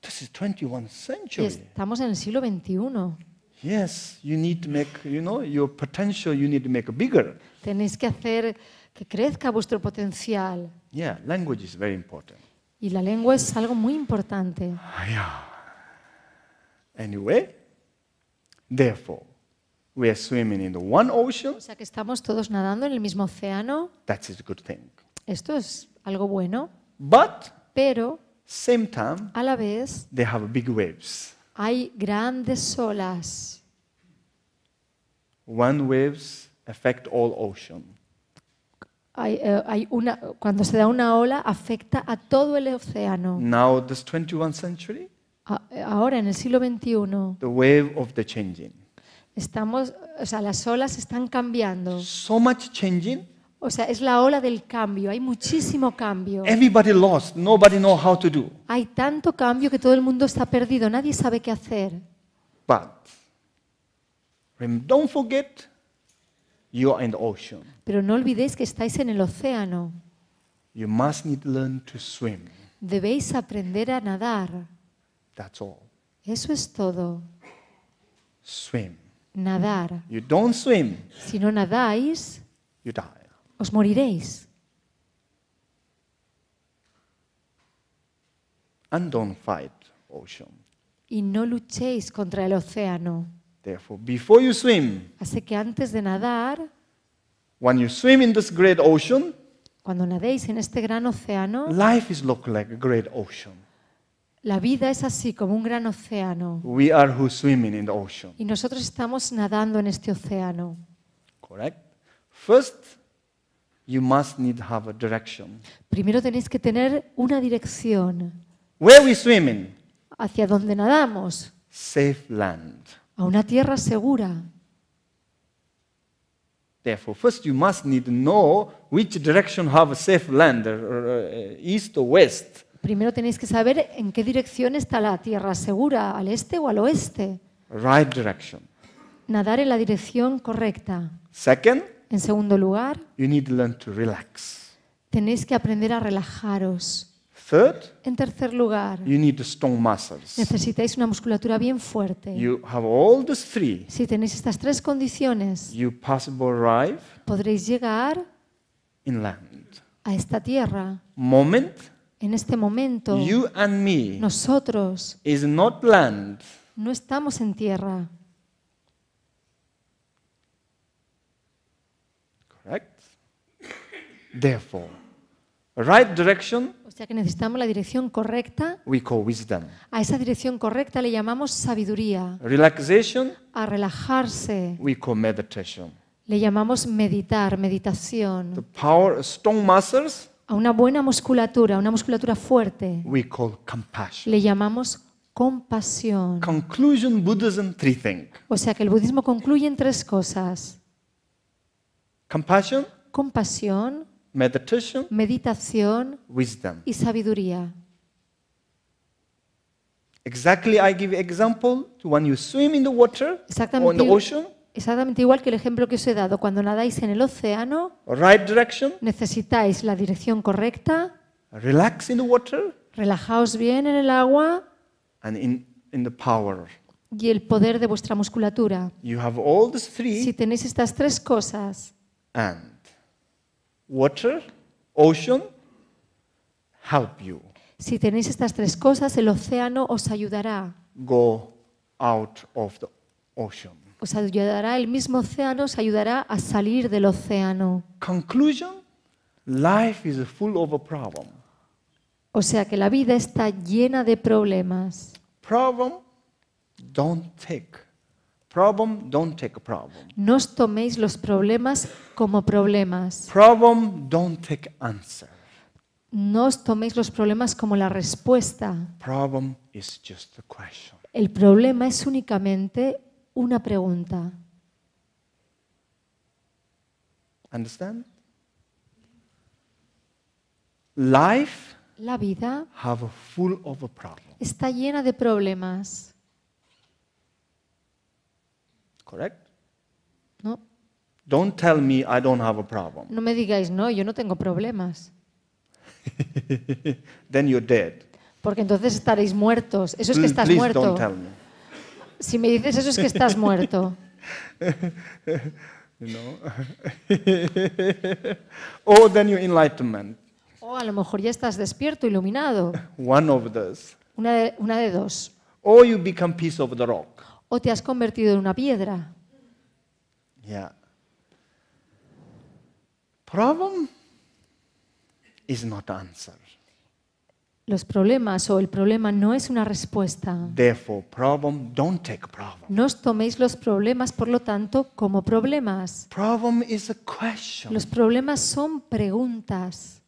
This is 21 century. Estamos en el siglo 21. Yes, you need to make, you know, your potential you need to make bigger. Tenéis que hacer que crezca vuestro potencial. Yeah, language is very important. Y la lengua es algo muy importante. Ah. Anyway, therefore, we are swimming in the one ocean. O sea que estamos todos nadando en el mismo océano. That is a good thing. Esto es algo bueno. But, pero, same time, a la vez, they have big waves. Hay grandes olas. One waves affect all ocean hay, eh, hay una, cuando se da una ola afecta a todo el océano. Now, this 21st century, A- Ahora, en el siglo 21. the wave of the changing. estamos, o sea, las olas están cambiando. So much changing, O sea, es la ola del cambio, hay muchísimo cambio. everybody lost, nobody know how to do. Hay tanto cambio que todo el mundo está perdido, nadie sabe qué hacer. But don't forget pero no olvidéis que estáis en el océano. Debéis aprender a nadar. Eso es todo. Nadar. Si no nadáis, os moriréis. Y no luchéis contra el océano. Therefore, before you swim, Así que antes de nadar, when you swim in this great ocean, cuando nadéis en este gran océano, life is look like a great ocean. La vida es así como un gran océano. We are who swimming in the ocean. Y nosotros estamos nadando en este océano. Correct. First, you must need have a direction. Primero tenéis que tener una dirección. Where we swimming? Hacia dónde nadamos. Safe land a una tierra segura. first you must need know which direction have a safe uh, east or west. Primero tenéis que saber en qué dirección está la tierra segura, al este o al oeste. Right direction. Nadar en la dirección correcta. Second, en segundo lugar, you need relax. tenéis que aprender a relajaros en tercer lugar, necesitáis una musculatura bien fuerte. si tenéis estas tres condiciones, podréis llegar a esta tierra. Moment, en este momento, you and me, nosotros no estamos en tierra. Correct? Therefore, right direction ya que necesitamos la dirección correcta. A esa dirección correcta le llamamos sabiduría. A relajarse. Le llamamos meditar, meditación. a una buena musculatura, una musculatura fuerte. Le llamamos compasión. O sea que el budismo concluye en tres cosas. Compasión. Meditation, meditación wisdom. y sabiduría. Exactly, I give example to when you swim in the water or in the ocean. Exactamente igual que el ejemplo que os he dado. Cuando nadáis en el océano, right direction, necesitáis la dirección correcta. Relax in the water, relajaos bien en el agua. And in, in the power. Y el poder de vuestra musculatura. You have all these three, si tenéis estas tres cosas. And water, ocean, help you. Si tenéis estas tres cosas, el océano os ayudará. Go out of the ocean. Os ayudará el mismo océano, os ayudará a salir del océano. Conclusion: life is full of O sea que la vida está llena de problemas. Problem don't take Problem, don't take problem. No os toméis los problemas como problemas. Problem, don't take answer. No os toméis los problemas como la respuesta. Problem is just a question. El problema es únicamente una pregunta. Understand? Life la vida have a full of está llena de problemas. Correct? No. Don't tell me I don't have a problem. No me digáis, no, yo no tengo problemas. Then you're dead. Porque entonces estaréis muertos. Eso es que mm, estás Please muerto. Don't tell me. Si me dices eso es que estás muerto. no. O oh, then you're enlightenment. O a lo mejor ya estás despierto, iluminado. One of those. Una de, una de dos. Or you become piece of the rock o te has convertido en una piedra? Problem is not answer. Los problemas o el problema no es una respuesta. Therefore, problem, don't take problem. No os toméis los problemas, por lo tanto, como problemas. Problem is a question. Los problemas son preguntas.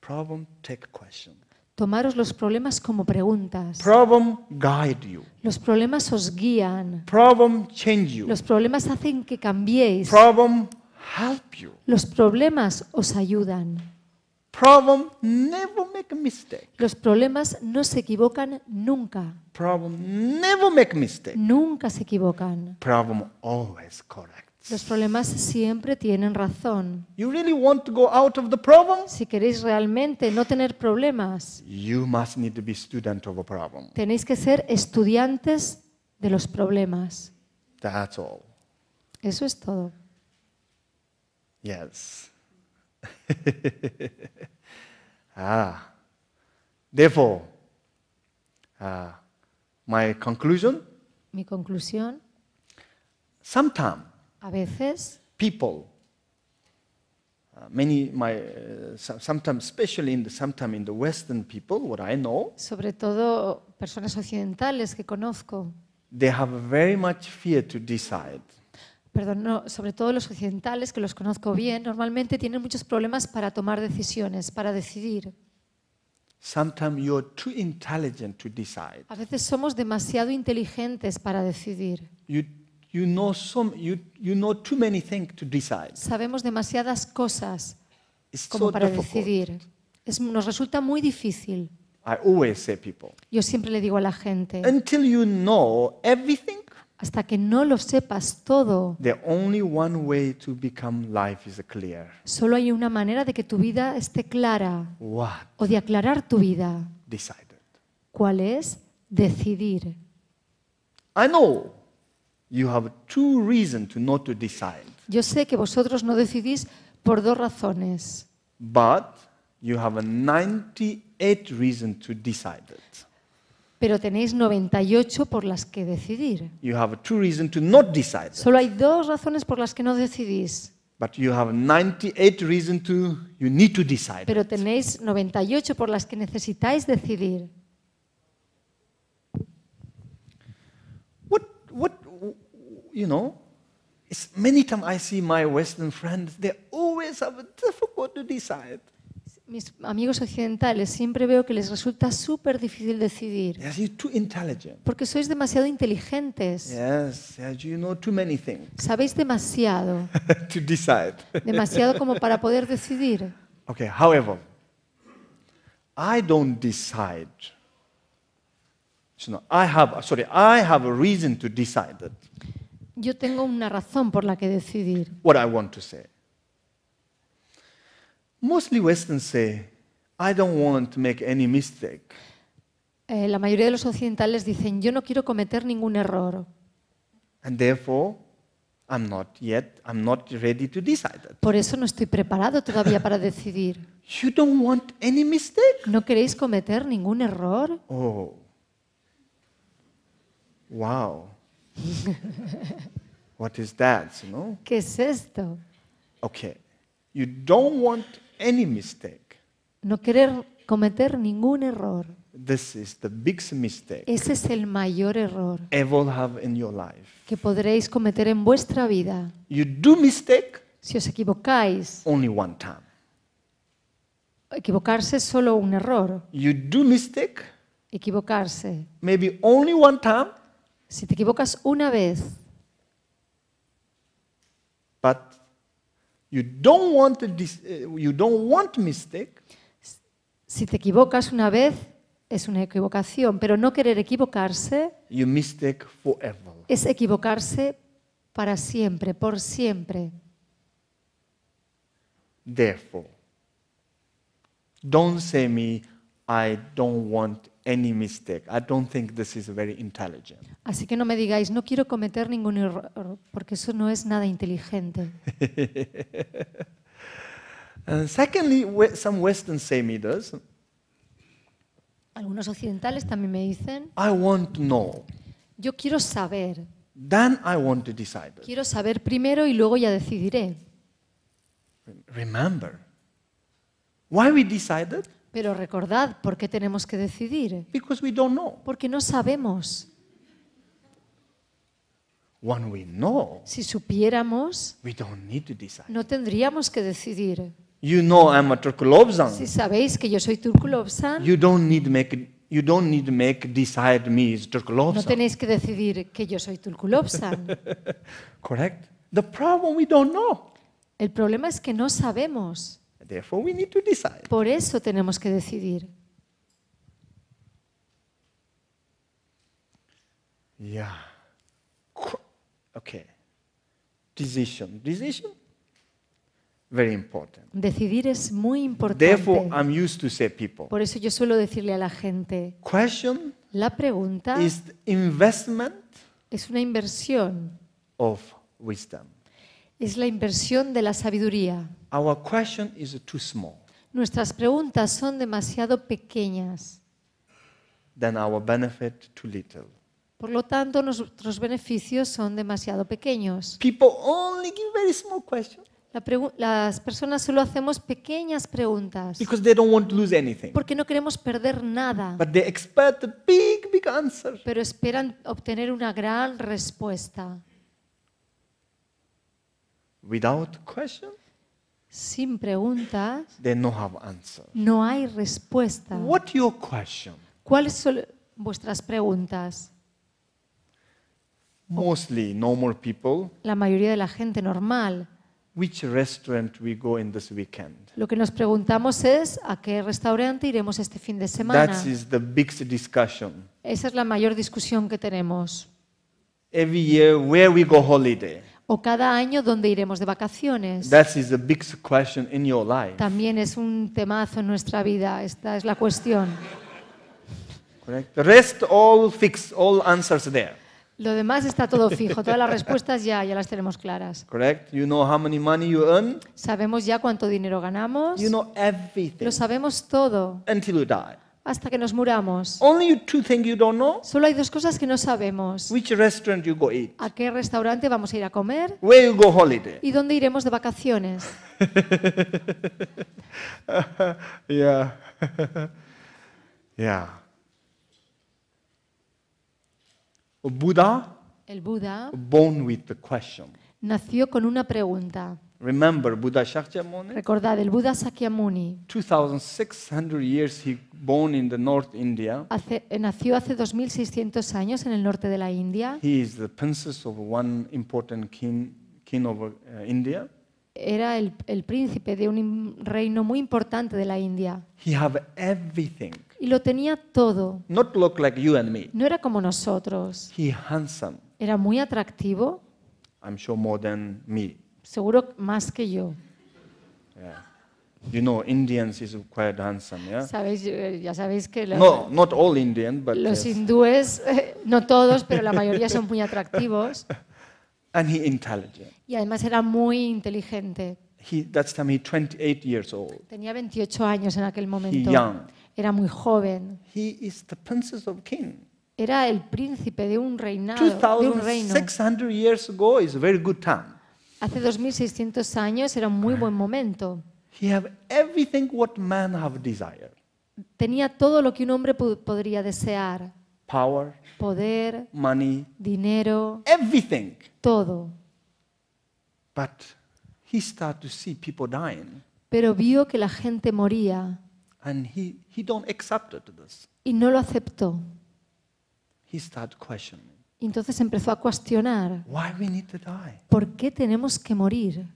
Problem, take question. Tomaros los problemas como preguntas. Los problemas os guían. Los problemas hacen que cambiéis. Los problemas os ayudan. Los problemas no se equivocan nunca. Nunca se equivocan. Problem always correct. Los problemas siempre tienen razón. You really want to go out of the problem? Si queréis realmente no tener problemas, You must need to be student of a problem. tenéis que ser estudiantes de los problemas. That's all. Eso es todo. Yes. ah. Therefore, ah, my conclusion. Mi conclusión. Sometimes a veces. People. Uh, many, my, uh, sometimes, especially in the, sometimes in the Western people, what I know. Sobre todo personas occidentales que conozco. They have very much fear to decide. Perdón, no, sobre todo los occidentales que los conozco bien, normalmente tienen muchos problemas para tomar decisiones, para decidir. Sometimes you're too intelligent to decide. A veces somos demasiado inteligentes para decidir. You Sabemos demasiadas cosas como para decidir. nos resulta muy difícil. Yo siempre le digo a la gente. Hasta que no lo sepas todo. Solo hay una manera de que tu vida esté clara. O de aclarar tu vida. ¿Cuál es? Decidir. I know you have two reasons to not to decide. Yo sé que vosotros no decidís por dos razones. But you have a 98 reason to decide it. Pero tenéis 98 por las que decidir. You have two reason to not decide. Solo hay dos razones por las que no decidís. But you have 98 reason to you need to decide. Pero tenéis 98 por las que necesitáis decidir. What what you know, it's many times I see my Western friends, they always have difficult to decide. Mis amigos occidentales siempre veo que les resulta súper difícil decidir. Yes, you're too intelligent. Porque sois demasiado inteligentes. Yes, yes, you know too many things. Sabéis demasiado. to decide. demasiado como para poder decidir. Okay, however, I don't decide. So no, I have, sorry, I have a reason to decide that. Yo tengo una razón por la que decidir. What I want to Mostly say, I don't want to make any mistake. Eh, la mayoría de los occidentales dicen, yo no quiero cometer ningún error. And therefore, I'm not yet, I'm not ready to decide Por eso no estoy preparado todavía para decidir. You don't want any mistake? ¿No queréis cometer ningún error? Oh. Wow. What is that? You know? ¿Qué es esto? Okay. You don't want any mistake. No querer cometer ningún error. This is the biggest mistake Ese es el mayor error ever have in your life. que podréis cometer en vuestra vida. You do mistake Si os equivocáis, only one time. equivocarse solo un error. You do mistake Equivocarse maybe only one time si te equivocas una vez, but you don't want eh, you don't want mistake. Si te equivocas una vez es una equivocación, pero no querer equivocarse you mistake forever. es equivocarse para siempre, por siempre. Therefore, don't say me I don't want any mistake. I don't think this is very intelligent. Así que no me digáis, no quiero cometer ningún error, porque eso no es nada inteligente. secondly, some Western does. Algunos occidentales también me dicen. I want to know. Yo quiero saber. Then I want to decide. Quiero saber primero y luego ya decidiré. Remember. Why we decided? Pero recordad, ¿por qué tenemos que decidir? Because we don't know. Porque no sabemos. When we know, si supiéramos, we don't need to decide. no tendríamos que decidir. You know I'm a Turkulovsan. Si sabéis que yo soy Turkulovsan, you don't need to make You don't need to make decide me is Turkulovsan. No tenéis que decidir que yo soy Turkulovsan. Correct. The problem we don't know. El problema es que no sabemos. Therefore, we need to decide. Por eso tenemos que decidir. Yeah. Okay. Decision. Decision. Very important. Decidir es muy importante. Therefore, I'm used to say people. Por eso yo suelo decirle a la gente. Question. La pregunta. Is investment. Es una inversión. Of wisdom. Es la inversión de la sabiduría. Nuestras preguntas son demasiado pequeñas. Por lo tanto, nuestros beneficios son demasiado pequeños. las personas solo hacemos pequeñas preguntas. Porque no queremos perder nada. Pero esperan obtener una gran respuesta. Without question? sin preguntas they no, have answers. no hay respuesta. What your question? ¿Cuáles son vuestras preguntas? Mostly normal people. La mayoría de la gente normal. Which restaurant we go in this weekend? Lo que nos preguntamos es a qué restaurante iremos este fin de semana. That is the big discussion. Esa es la mayor discusión que tenemos. Every year where we go holiday o cada año dónde iremos de vacaciones. También es un temazo en nuestra vida, esta es la cuestión. rest all all answers there. Lo demás está todo fijo, todas las respuestas ya, ya las tenemos claras. You know how many money you earn. Sabemos ya cuánto dinero ganamos. You know everything. Lo sabemos todo. Until you die hasta que nos muramos. Solo hay dos cosas que no sabemos. ¿A qué restaurante vamos a ir a comer? ¿Y dónde iremos de vacaciones? yeah. yeah. El Buda nació con una pregunta. Remember Buddha Shakyamuni? Recordad, el Buda Shakyamuni 2600 years he born in the North India. hace- eh, nació hace 2600 años en el norte de la India. He is the princess of one important king, king of uh, India. Era el, el príncipe de un reino muy importante de la India He have everything. y lo tenía todo. Not look like you and me. No era como nosotros. He handsome. Era muy atractivo, I'm sure more than me. Seguro más que yo. Yeah. You know, Indians is quite handsome, yeah? Sabéis, eh, ya sabéis que los. No, not all Indian, but los yes. hindúes, no todos, pero la mayoría son muy atractivos and he intelligent. y además era muy inteligente. He that's time he 28 years old. Tenía 28 años en aquel momento. young. Era muy joven. He is the princess of king. Era el príncipe de un reinado, de un reino. 600 years ago is a very good time. Hace 2600 años era un muy buen momento. He have everything what man have desired. Tenía todo lo que un hombre podría desear. Power, Poder, money, dinero, everything. todo. But he start to see people dying Pero vio que la gente moría and he, he don't accept it, this. y no lo aceptó. He start questioning entonces empezó a cuestionar por qué tenemos que morir,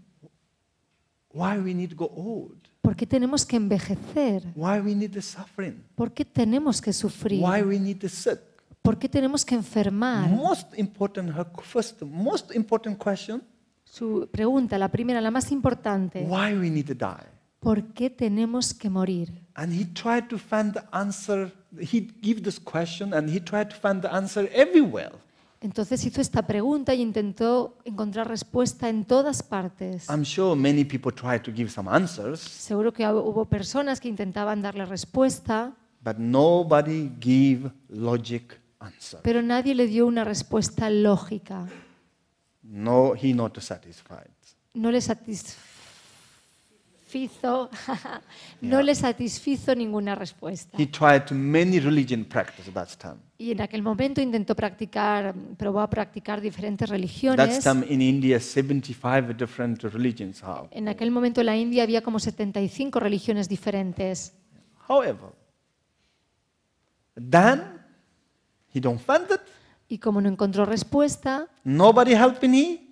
por qué tenemos que envejecer, por qué tenemos que sufrir, por qué tenemos que enfermar. Su pregunta, la primera, la más importante, ¿por qué tenemos que morir? And he tried to find the answer. He give this question, and he tried to find the answer everywhere. Entonces hizo esta pregunta y intentó encontrar respuesta en todas partes. Seguro que hubo personas que intentaban darle respuesta, pero nadie le dio una respuesta lógica. No, No le satisfacía no le satisfizo ninguna respuesta. He tried many religion that time. Y en aquel momento intentó practicar, probó a practicar diferentes religiones. That time in India, different religions En aquel momento en la India había como 75 religiones diferentes. However, then he it. Y como no encontró respuesta, Nobody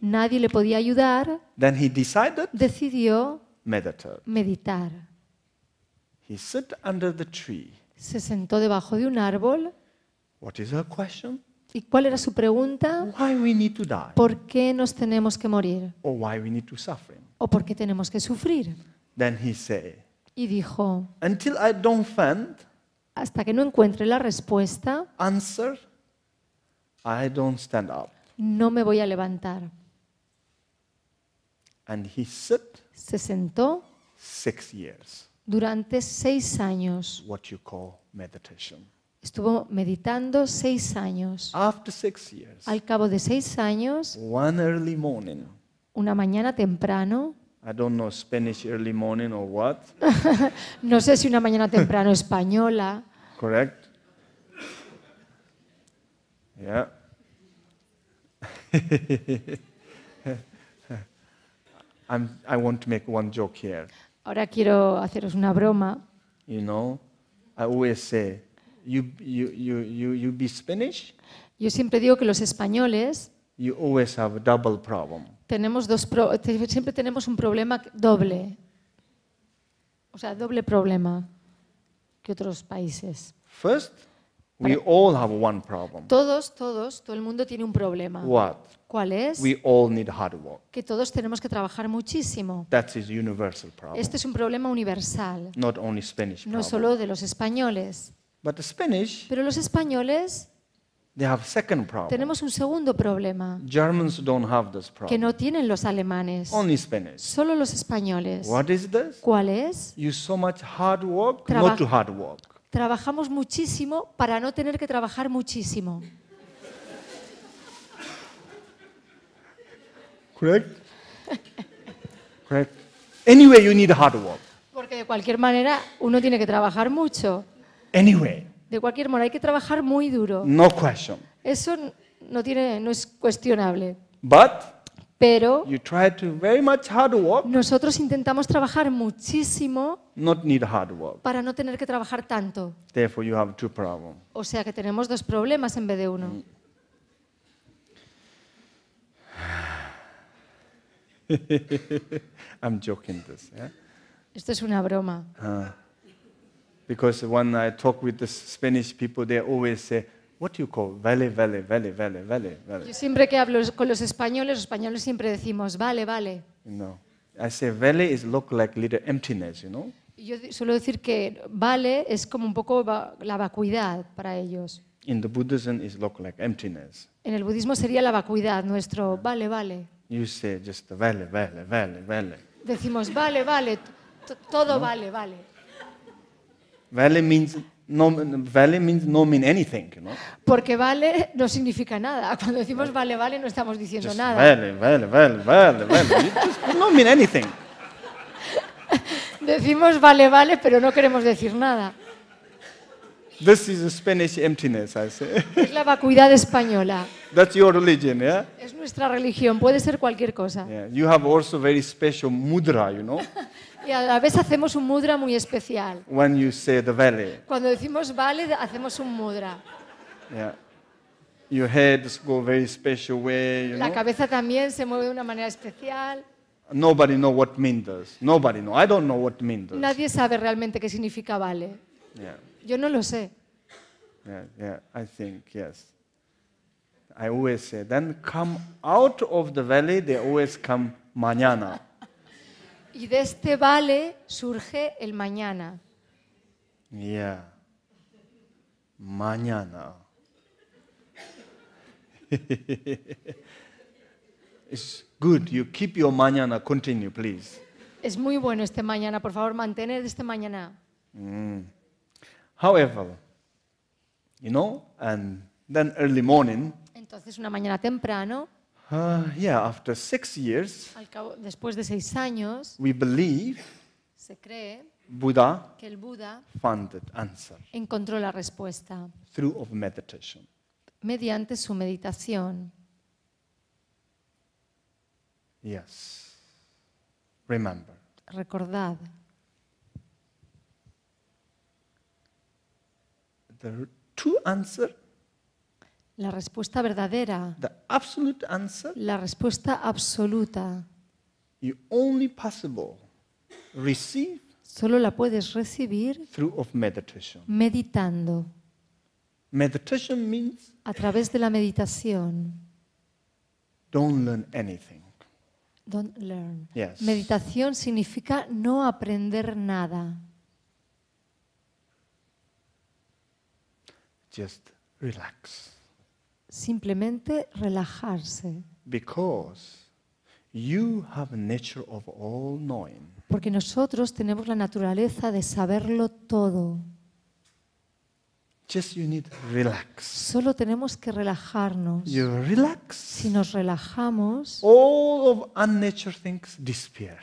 nadie le podía ayudar, then he decided, decidió meditate. meditar. He sit under the tree. Se sentó debajo de un árbol. What is her question? ¿Y cuál era su pregunta? Why we need to die? ¿Por qué nos tenemos que morir? Or why we need to suffer? ¿O por qué tenemos que sufrir? Then he say, y dijo, Until I don't find, hasta que no encuentre la respuesta, answer, I don't stand up. no me voy a levantar. And he sit se sentó six years, durante seis años. what you call meditation. Estuvo meditando seis años. After six years, Al cabo de seis años, one early morning, una mañana temprano, I don't know Spanish early morning or what, no sé si una mañana temprano española, correct? Yeah. I'm, I want to make one joke here. Ahora quiero haceros una broma. You know, I always say, you, you, you, you, you be Spanish, Yo siempre digo que los españoles you always have a double problem. tenemos dos pro- siempre tenemos un problema doble. O sea, doble problema que otros países. First, we all have one problem. Todos, todos, todo el mundo tiene un problema. What? ¿Cuál es? Que todos tenemos que trabajar muchísimo. Este es un problema universal. no solo de los españoles. Pero los españoles tenemos un segundo problema que no tienen los alemanes. Solo los españoles. ¿Cuál es? Trabajamos muchísimo para no tener que trabajar muchísimo. Anyway, you need hard work. Porque de cualquier manera uno tiene que trabajar mucho. Anyway. De cualquier manera hay que trabajar muy duro. No question. Eso no tiene no es cuestionable. But pero you try to very much hard work, nosotros intentamos trabajar muchísimo not need hard work. para no tener que trabajar tanto. you have two problems. O sea que tenemos dos problemas en vez de uno. Mm. I'm joking this. Yeah? Esto es una broma. Uh, because when I talk with the Spanish people, they always say, What do you call? Vale, vale, vale, vale, vale, vale. Yo siempre que hablo con los españoles, los españoles siempre decimos, vale, vale. No. I say vale is look like little emptiness, you know? Yo suelo decir que vale es como un poco la vacuidad para ellos. In the Buddhism is look like emptiness. En el budismo sería la vacuidad, nuestro vale, vale. Decimos vale, vale, todo vale, vale. Vale means no, vale means no Porque vale no significa nada. Cuando decimos vale, vale, no estamos diciendo nada. Vale, vale, vale, vale, vale. no mean anything. Decimos vale, vale, pero no queremos decir nada. This is Spanish emptiness, I say. Es la vacuidad española. That's your religion, yeah? Es nuestra religión, puede ser cualquier cosa. Yeah. You have also very special mudra, you know? y a la vez hacemos un mudra muy especial. When you say the valley. Cuando decimos vale, hacemos un mudra. Yeah. Your head go very special way, you la know? cabeza también se mueve de una manera especial. Nobody know what means. Nobody know. I don't know what means. Nadie sabe realmente qué significa vale. Yeah. Yo no lo sé. Yeah, yeah, I think, yes. I always say, then come out of the valley, they always come mañana. Y de este vale surge el mañana. Yeah. Mañana. It's good. You keep your mañana. Continue, please. Es muy bueno este mañana. Por favor, mantener este mañana. Mm. However, you know, and then early morning. Entonces una mañana temprano. Uh, yeah, after six years. Al cabo, después de seis años. We believe. Se cree. Buddha que el Buda found that answer encontró la respuesta through of meditation. mediante su meditación. Yes. Remember. Recordad. The true answer, la respuesta verdadera, the absolute answer, la respuesta absoluta, you only possible receive solo la puedes recibir through of meditation. meditando. Meditation means a través de la meditación. Don't learn anything. Don't learn. Yes. Meditación significa no aprender nada. Simplemente relajarse. Porque nosotros tenemos la naturaleza de saberlo todo. Just Solo tenemos que relajarnos. si nos relajamos,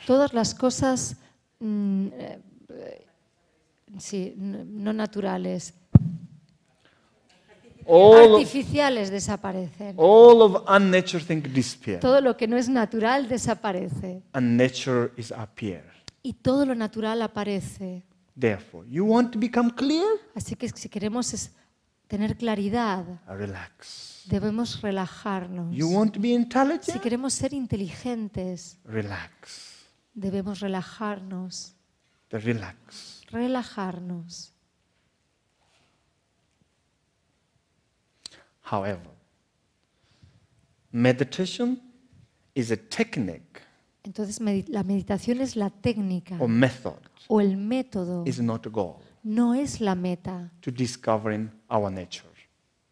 todas las cosas mm, eh, eh, no naturales artificiales desaparecen. Todo lo que no es natural desaparece. Y todo lo natural aparece. Therefore, you want to become clear? Así que si queremos es tener claridad, ah, relax. debemos relajarnos. You want to be intelligent? Si queremos ser inteligentes, relax. debemos relajarnos. relax. Relajarnos. Entonces la meditación es la técnica o el método. No es la meta.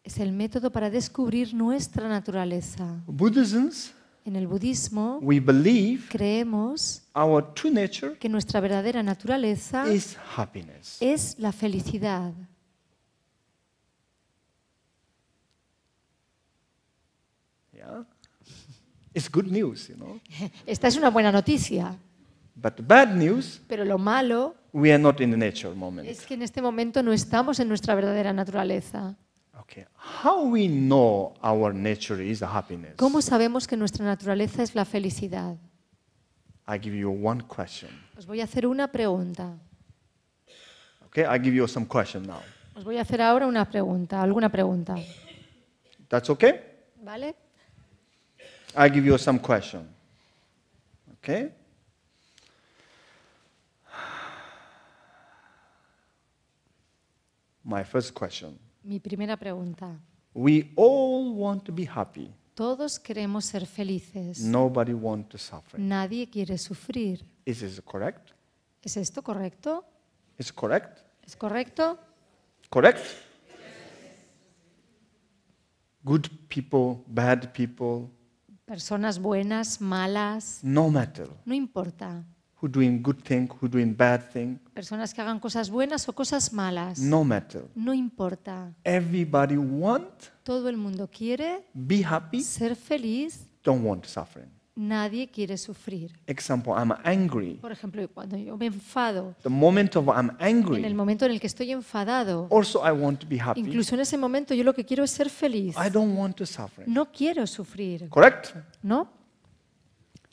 Es el método para descubrir nuestra naturaleza. en el budismo creemos que nuestra verdadera naturaleza es la felicidad. Esta es una buena noticia. But bad news, Pero lo malo we are not in nature moment. es que en este momento no estamos en nuestra verdadera naturaleza. Okay. How we know our nature is happiness? ¿Cómo sabemos que nuestra naturaleza es la felicidad? I give you one question. Os voy a hacer una pregunta. Okay, I give you some question now. Os voy a hacer ahora una pregunta, alguna pregunta. That's okay? ¿Vale? I give you some question. Okay? My first question. Mi primera pregunta. We all want to be happy. Todos queremos ser felices. Nobody want to suffer. Nadie quiere sufrir. Is this correct? ¿Es esto correcto? Is correct? ¿Es correcto? Correct? Good people, bad people, Personas buenas, malas. No matter. No importa. Who doing good thing, who doing bad thing. Personas que hagan cosas buenas o cosas malas. No matter. No importa. Everybody want. Todo el mundo quiere. Be happy. Ser feliz. Don't want suffering. Nadie quiere sufrir. Example, I'm angry. Por ejemplo, cuando yo me enfado, The moment of I'm en el momento en el que estoy enfadado, also I want to be happy. incluso en ese momento yo lo que quiero es ser feliz. I don't want to suffer. No quiero sufrir, Correct? ¿no?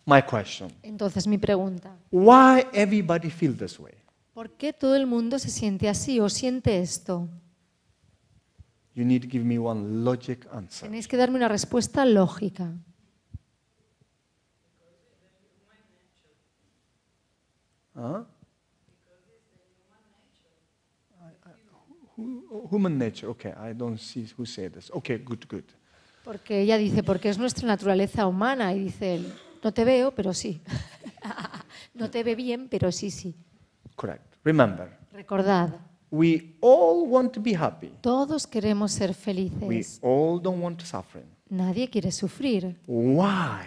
My question. Entonces mi pregunta, Why everybody feel this way? ¿por qué todo el mundo se siente así o siente esto? You need to give me one logic answer. Tenéis que darme una respuesta lógica. Huh? ¿Ah? Oh, human nature, okay, I don't see who said this. Okay, good, good. Porque ella dice, porque es nuestra naturaleza humana. Y dice él, no te veo, pero sí. no te ve bien, pero sí, sí. Correct. Remember. Recordad. We all want to be happy. Todos queremos ser felices. We all don't want suffering. Nadie quiere sufrir. Why?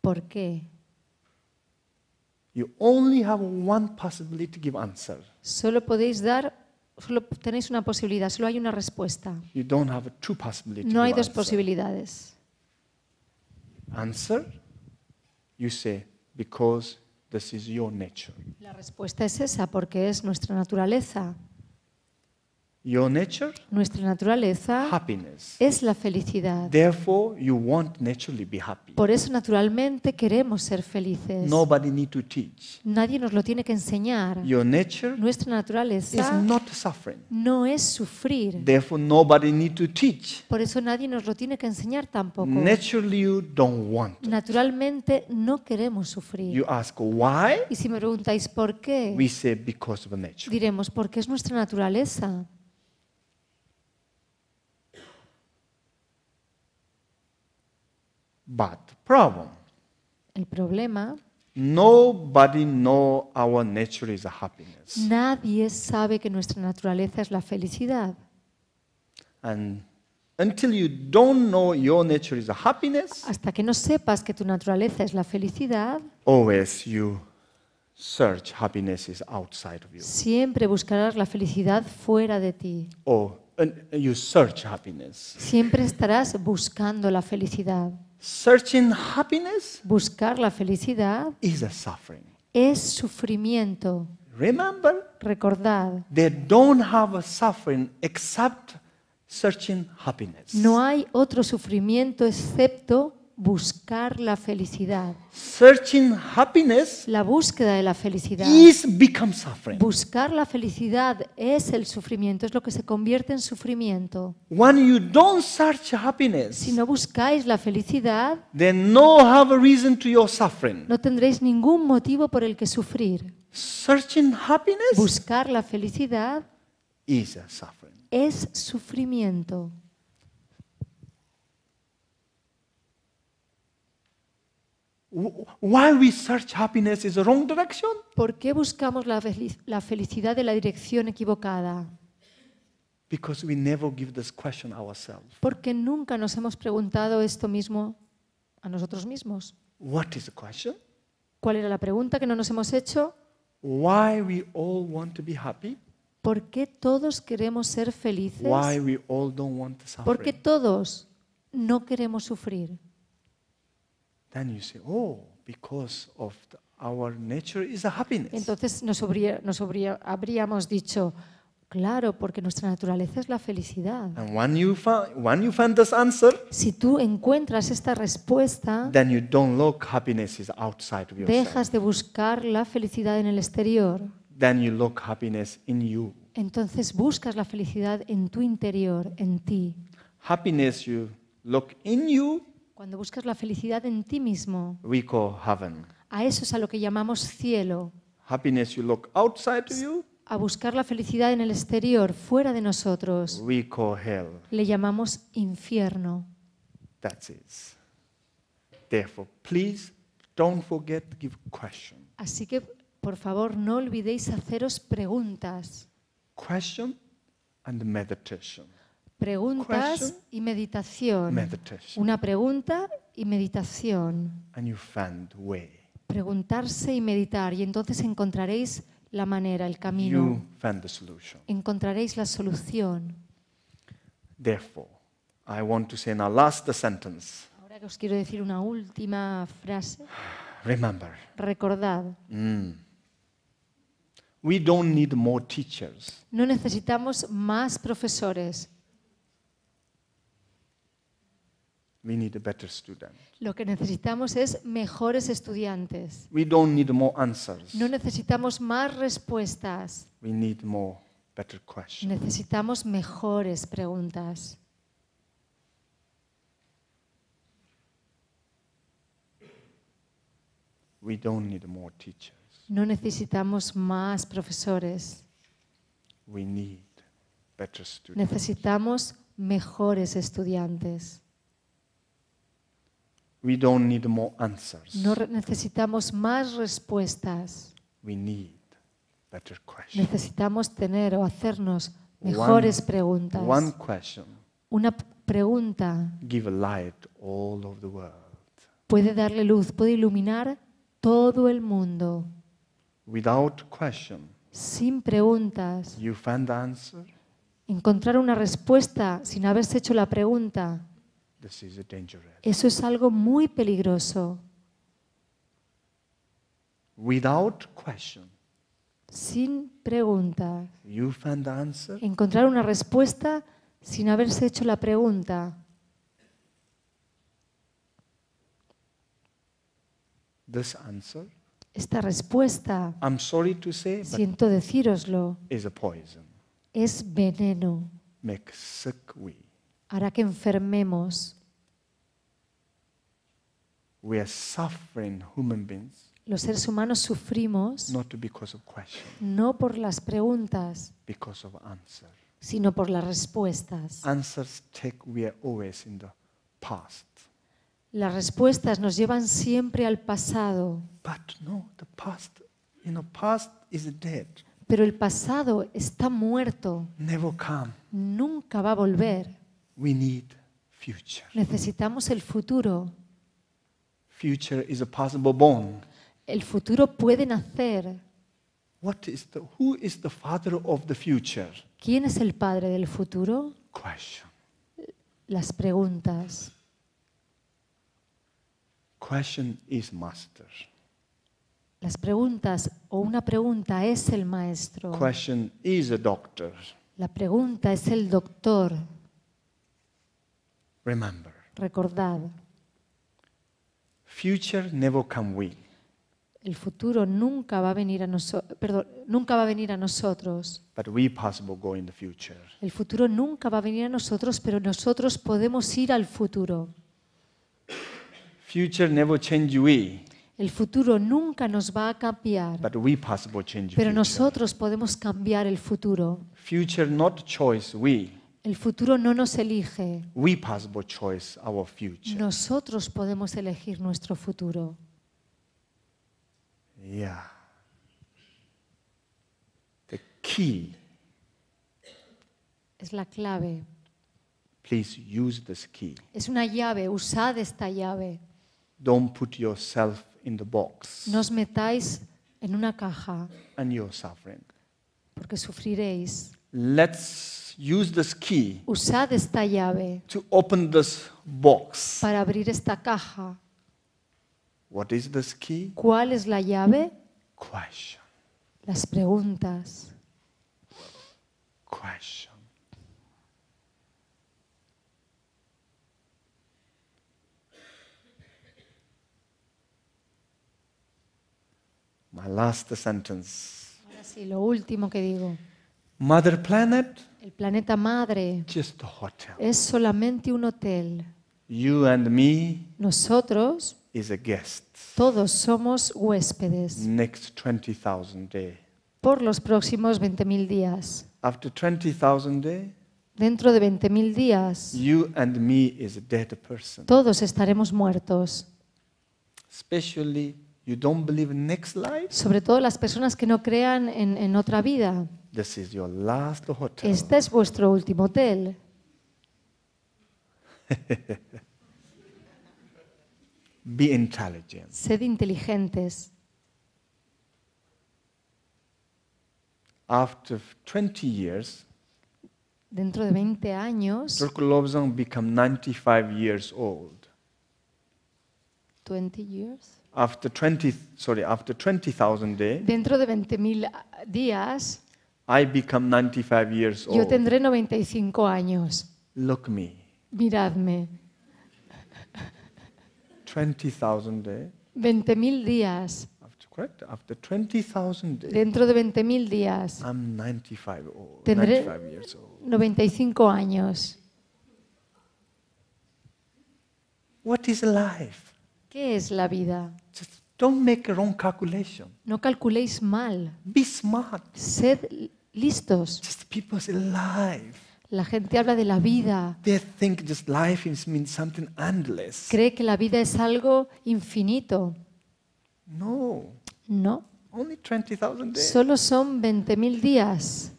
¿Por qué? You only have one possibility to give answer. Solo podéis dar solo tenéis una posibilidad, solo hay una respuesta. You don't have two possibilities no hay dos answer. posibilidades. Answer you say because this is your nature. La respuesta es esa porque es nuestra naturaleza. Your nature, Nuestra naturaleza happiness. es la felicidad. Therefore, you want naturally be happy. Por eso naturalmente queremos ser felices. Nobody need to teach. Nadie nos lo tiene que enseñar. Your nature Nuestra naturaleza is not suffering. no es sufrir. Therefore, nobody need to teach. Por eso nadie nos lo tiene que enseñar tampoco. Naturally, you don't want Naturalmente no queremos sufrir. You ask why? Y si me preguntáis por qué, we say because of nature. diremos porque es nuestra naturaleza. But problem. El problema. Nobody know our nature is happiness. Nadie sabe que nuestra naturaleza es la felicidad. And until you don't know your nature is happiness. Hasta que no sepas que tu naturaleza es la felicidad. Always you search happiness is outside of you. Siempre buscarás la felicidad fuera de ti. Or oh, you search happiness. Siempre estarás buscando la felicidad. Searching happiness Buscar la felicidad is a suffering. es sufrimiento. Remember, Recordad, they don't have a suffering except searching happiness. no hay otro sufrimiento excepto buscar la felicidad. happiness la búsqueda de la felicidad. Buscar la felicidad es el sufrimiento, es lo que se convierte en sufrimiento. When you don't search happiness, si no buscáis la felicidad, then no, have a reason to your suffering. no tendréis ningún motivo por el que sufrir. Searching happiness, buscar la felicidad is suffering. es sufrimiento. Why we search happiness is wrong direction. ¿Por qué buscamos la, felicidad de la dirección equivocada? Because we never give this question ourselves. Porque nunca nos hemos preguntado esto mismo a nosotros mismos. What is the question? ¿Cuál era la pregunta que no nos hemos hecho? Why we all want to be happy? ¿Por qué todos queremos ser felices? Why we all don't want to ¿Por qué todos no queremos sufrir? Then you say, oh, because of the, our nature is a happiness. Entonces nos, habría, nos habría, habríamos dicho, claro, porque nuestra naturaleza es la felicidad. And when you find, when you find this answer, si tú encuentras esta respuesta, then you don't look happiness is outside of yourself. dejas de buscar la felicidad en el exterior. Then you look happiness in you. Entonces buscas la felicidad en tu interior, en ti. Happiness you look in you cuando buscas la felicidad en ti mismo. We call heaven. A eso es a lo que llamamos cielo. Happiness you look outside of you. A buscar la felicidad en el exterior, fuera de nosotros. We call hell. Le llamamos infierno. That's it. Therefore, please don't forget to give question. Así que por favor, no olvidéis haceros preguntas. Question and meditation Preguntas y meditación. Una pregunta y meditación. Preguntarse y meditar y entonces encontraréis la manera, el camino. Encontraréis la solución. I want to say last sentence. Ahora os quiero decir una última frase. Remember. Recordad. Mm. We don't need more teachers. No necesitamos más profesores. Lo que necesitamos es mejores estudiantes. No necesitamos más respuestas. Necesitamos mejores preguntas. No necesitamos más profesores. Necesitamos mejores estudiantes. No necesitamos más respuestas. Necesitamos tener o hacernos mejores preguntas. One question Una pregunta give light all the world. puede darle luz, puede iluminar todo el mundo. Without sin preguntas, you find answer. encontrar una respuesta sin haberse hecho la pregunta eso es algo muy peligroso. Without question, sin pregunta. You answer? Encontrar una respuesta sin haberse hecho la pregunta. Esta respuesta, siento decíroslo, is a es veneno. sick hará que enfermemos. Los seres humanos sufrimos no por las preguntas, sino por las respuestas. Las respuestas nos llevan siempre al pasado. Pero el pasado está muerto. Nunca va a volver. We need future. Necesitamos el futuro. Future is a possible bond. El futuro puede nacer. What is the, who is the father of the future? ¿Quién es el padre del futuro? Question. Las preguntas. Question is master. Las preguntas o una pregunta es el maestro. Question is a doctor. La pregunta es el doctor. Remember. Recordad. Future never come we. El futuro nunca va a venir a nosotros, perdón, nunca va a venir a nosotros. But we possible go in the future. El futuro nunca va a venir a nosotros, pero nosotros podemos ir al futuro. Future never change we. El futuro nunca nos va a cambiar. But we possible change Pero nosotros podemos cambiar el futuro. Future not choice we. El futuro no nos elige. We possible choice our future. Nosotros podemos elegir nuestro futuro. Yeah. The key. Es la clave. Please use this key. Es una llave, usad esta llave. Don't put yourself in the box. No os metáis en una caja. And you're suffering. Porque sufriréis. Let's Use this key Usad esta llave to open this box. para abrir esta caja. What is this key? ¿Cuál es la llave? Question. Las preguntas. Question. My last sentence. Ahora sí, lo último que digo. Mother Planet el planeta madre es solamente un hotel. Nosotros todos somos huéspedes por los próximos 20.000 días. Dentro de 20.000 días todos estaremos muertos. Sobre todo las personas que no crean en otra vida. This is your last hotel. Este es vuestro último hotel. Be intelligent. Sed inteligentes. After 20 years, dentro de 20 años, Turkulovzan become 95 years old. 20 years? After 20, sorry, after 20,000 days, dentro de 20,000 ah, días, I become 95 years old. Yo tendré 95 años. Look me. Miradme. 20,000 days. 20.000 días. After, after days, Dentro de 20.000 días. I'm 95 old, tendré 95, years old. 95 años. What is life? ¿Qué es la vida? Just don't make a wrong calculation. No calculéis mal. Be smart. Sed listos. Just people say life. La gente habla de la vida. They think just life is means something endless. Cree que la vida es algo infinito. No. No. Only 20,000 days. Solo son 20.000 días.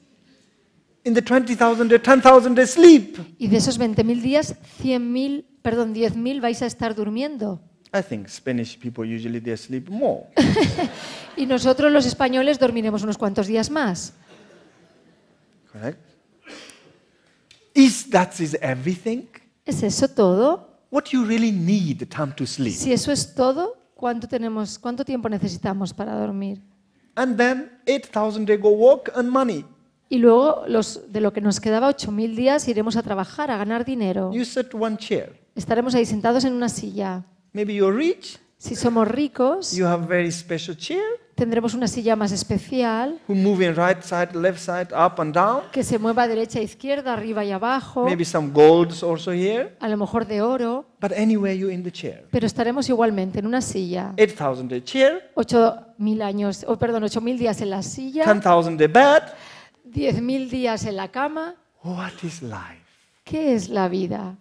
In the 20,000 days, 10,000 days sleep. Y de esos 20.000 días, 100.000, perdón, 10.000 vais a estar durmiendo. I think Spanish people usually they sleep more. y nosotros los españoles dormiremos unos cuantos días más. Correct? Is that is everything? ¿Es eso todo? What you really need the time to sleep. Si eso es todo, ¿cuánto tenemos cuánto tiempo necesitamos para dormir? And then 8000 days go work and money. Y luego los, de lo que nos quedaba 8.000 días iremos a trabajar, a ganar dinero. You sit one chair. Estaremos ahí sentados en una silla. Maybe you're rich. Si somos ricos, You have very special chair. Tendremos una silla más especial. Que se mueva derecha, e izquierda, arriba y abajo. A lo mejor de oro. Pero estaremos igualmente en una silla. 8,000 mil oh, perdón, 8,000 días en la silla. 10,000 días en la cama. ¿Qué es la vida?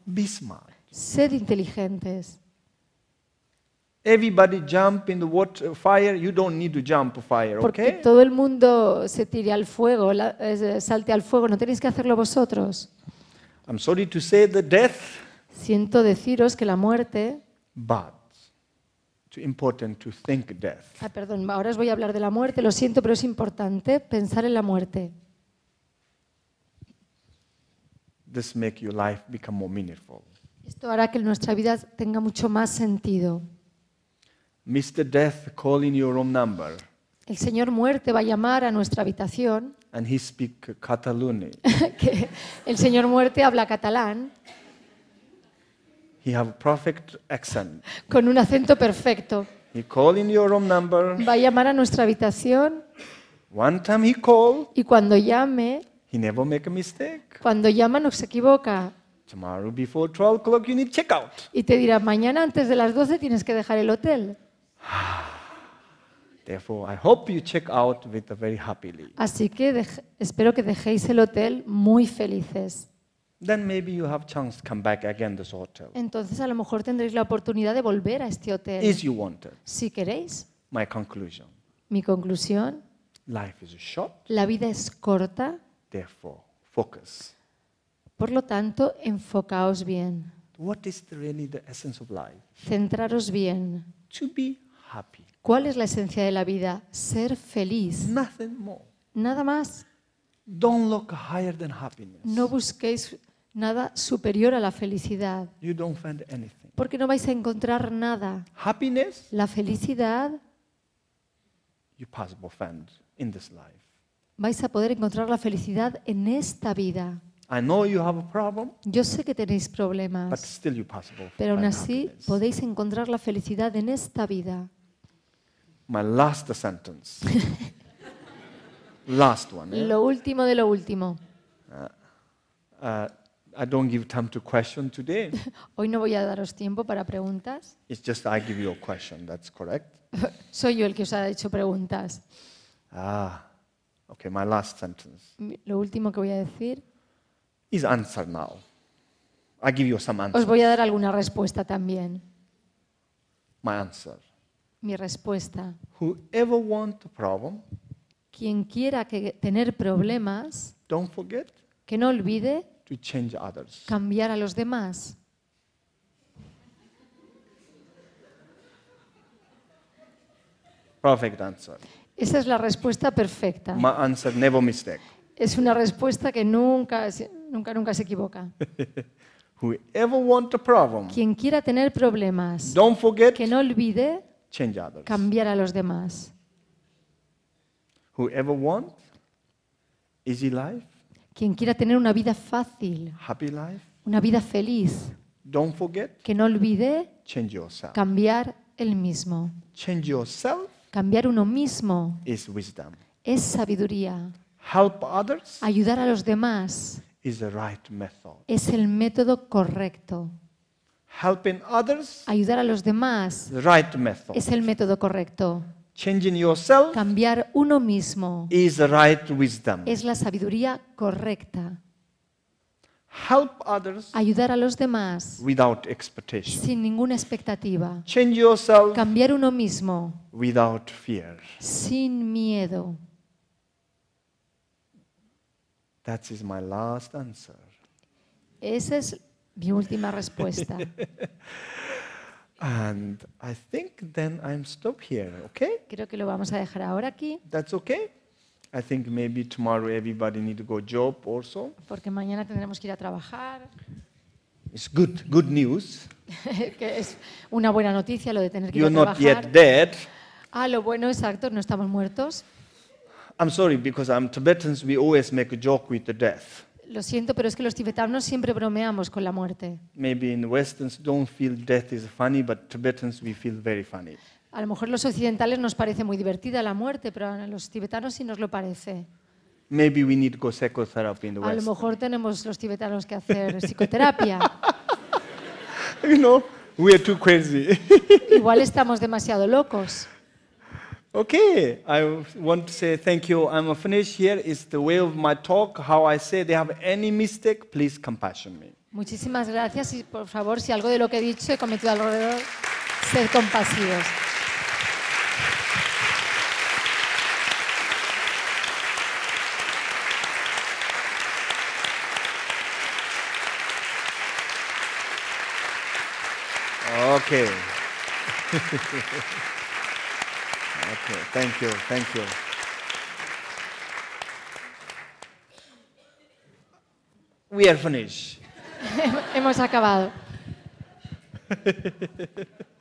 Sed inteligentes everybody jump in the water, fire, you don't need to jump fire, Porque todo el mundo se tire al fuego, la, eh, salte al fuego, no tenéis que hacerlo vosotros. I'm sorry to say the death. Siento deciros que la muerte. But it's important to think death. Ah, perdón, ahora os voy a hablar de la muerte, lo siento, pero es importante pensar en la muerte. This make your life become more meaningful. Esto hará que nuestra vida tenga mucho más sentido. Mr. Death calling your room number. El señor muerte va a llamar a nuestra habitación. And he speak Catalan. que el señor muerte habla catalán. He have perfect accent. Con un acento perfecto. He calling your room number. Va a llamar a nuestra habitación. One time he call. Y cuando llame. He never make a mistake. Cuando llama no se equivoca. Tomorrow before 12 o'clock you need check out. Y te dirá mañana antes de las 12 tienes que dejar el hotel. Therefore, I hope you check out with a very happily. Así que espero que dejéis el hotel muy felices. Then maybe you have chance to come back again this hotel. Entonces a lo mejor tendréis la oportunidad de volver a este hotel. If you wanted. Si queréis. My conclusion. Mi conclusión, Life is short. la vida es corta, Therefore, focus. por lo tanto, enfocaos bien, What is the- really the essence of life? centraros bien, To be ¿Cuál es la esencia de la vida? Ser feliz. Nada más. No busquéis nada superior a la felicidad. Porque no vais a encontrar nada. la felicidad Vais a poder encontrar la felicidad en esta vida. Yo sé que tenéis problemas, pero aún así podéis encontrar la felicidad en esta vida my last sentence. last one. Eh? Lo último de lo último. Uh, uh, I don't give time to question today. Hoy no voy a daros tiempo para preguntas. It's just I give you a question, that's correct. Soy yo el que os ha hecho preguntas. Ah, okay, my last sentence. Lo último que voy a decir. Is answer now. I give you some answers. Os voy a dar alguna respuesta también. My answer. Mi respuesta. quien quiera que tener problemas, que no olvide cambiar a los demás. Perfect answer. Esa es la respuesta perfecta. answer, never mistake. Es una respuesta que nunca, nunca, nunca se equivoca. quien quiera tener problemas, que no olvide change others. cambiar a los demás. Quien quiera tener una vida fácil, una vida feliz, que no olvide cambiar el mismo. Change yourself Cambiar uno mismo es sabiduría. Ayudar a los demás es el método correcto helping others, ayudar a los demás the right method. es el método correcto. Changing yourself Cambiar uno mismo is the right wisdom. es la sabiduría correcta. Help others ayudar a los demás without expectation. sin ninguna expectativa. Change yourself Cambiar uno mismo without fear. sin miedo. That is my last answer. Esa es mi última respuesta. And I think then I'm stop here, okay? Creo que lo vamos a dejar ahora aquí. That's okay. I think maybe tomorrow everybody need to go job also. Porque mañana tendremos que ir a trabajar. It's good, good news. que es una buena noticia lo de tener que You're ir a trabajar. You're not yet dead. Ah, lo bueno, exacto, no estamos muertos. I'm sorry because I'm Tibetans. We always make a joke with the death. Lo siento, pero es que los tibetanos siempre bromeamos con la muerte. Maybe in Westerns don't feel death is funny, but Tibetans we feel very funny. A lo mejor los occidentales nos parece muy divertida la muerte, pero a los tibetanos sí nos lo parece. Maybe we need in the West. A lo mejor tenemos los tibetanos que hacer psicoterapia. we are too crazy. Igual estamos demasiado locos. Okay, I want to say thank you. I'm finished. Here It's the way of my talk. How I say they have any mistake, please compassion me. Muchísimas gracias y por favor, si algo de lo que he dicho he cometido alrededor, sed compasivos. Okay. Okay, thank you, thank you. We are finished. Hemos acabado.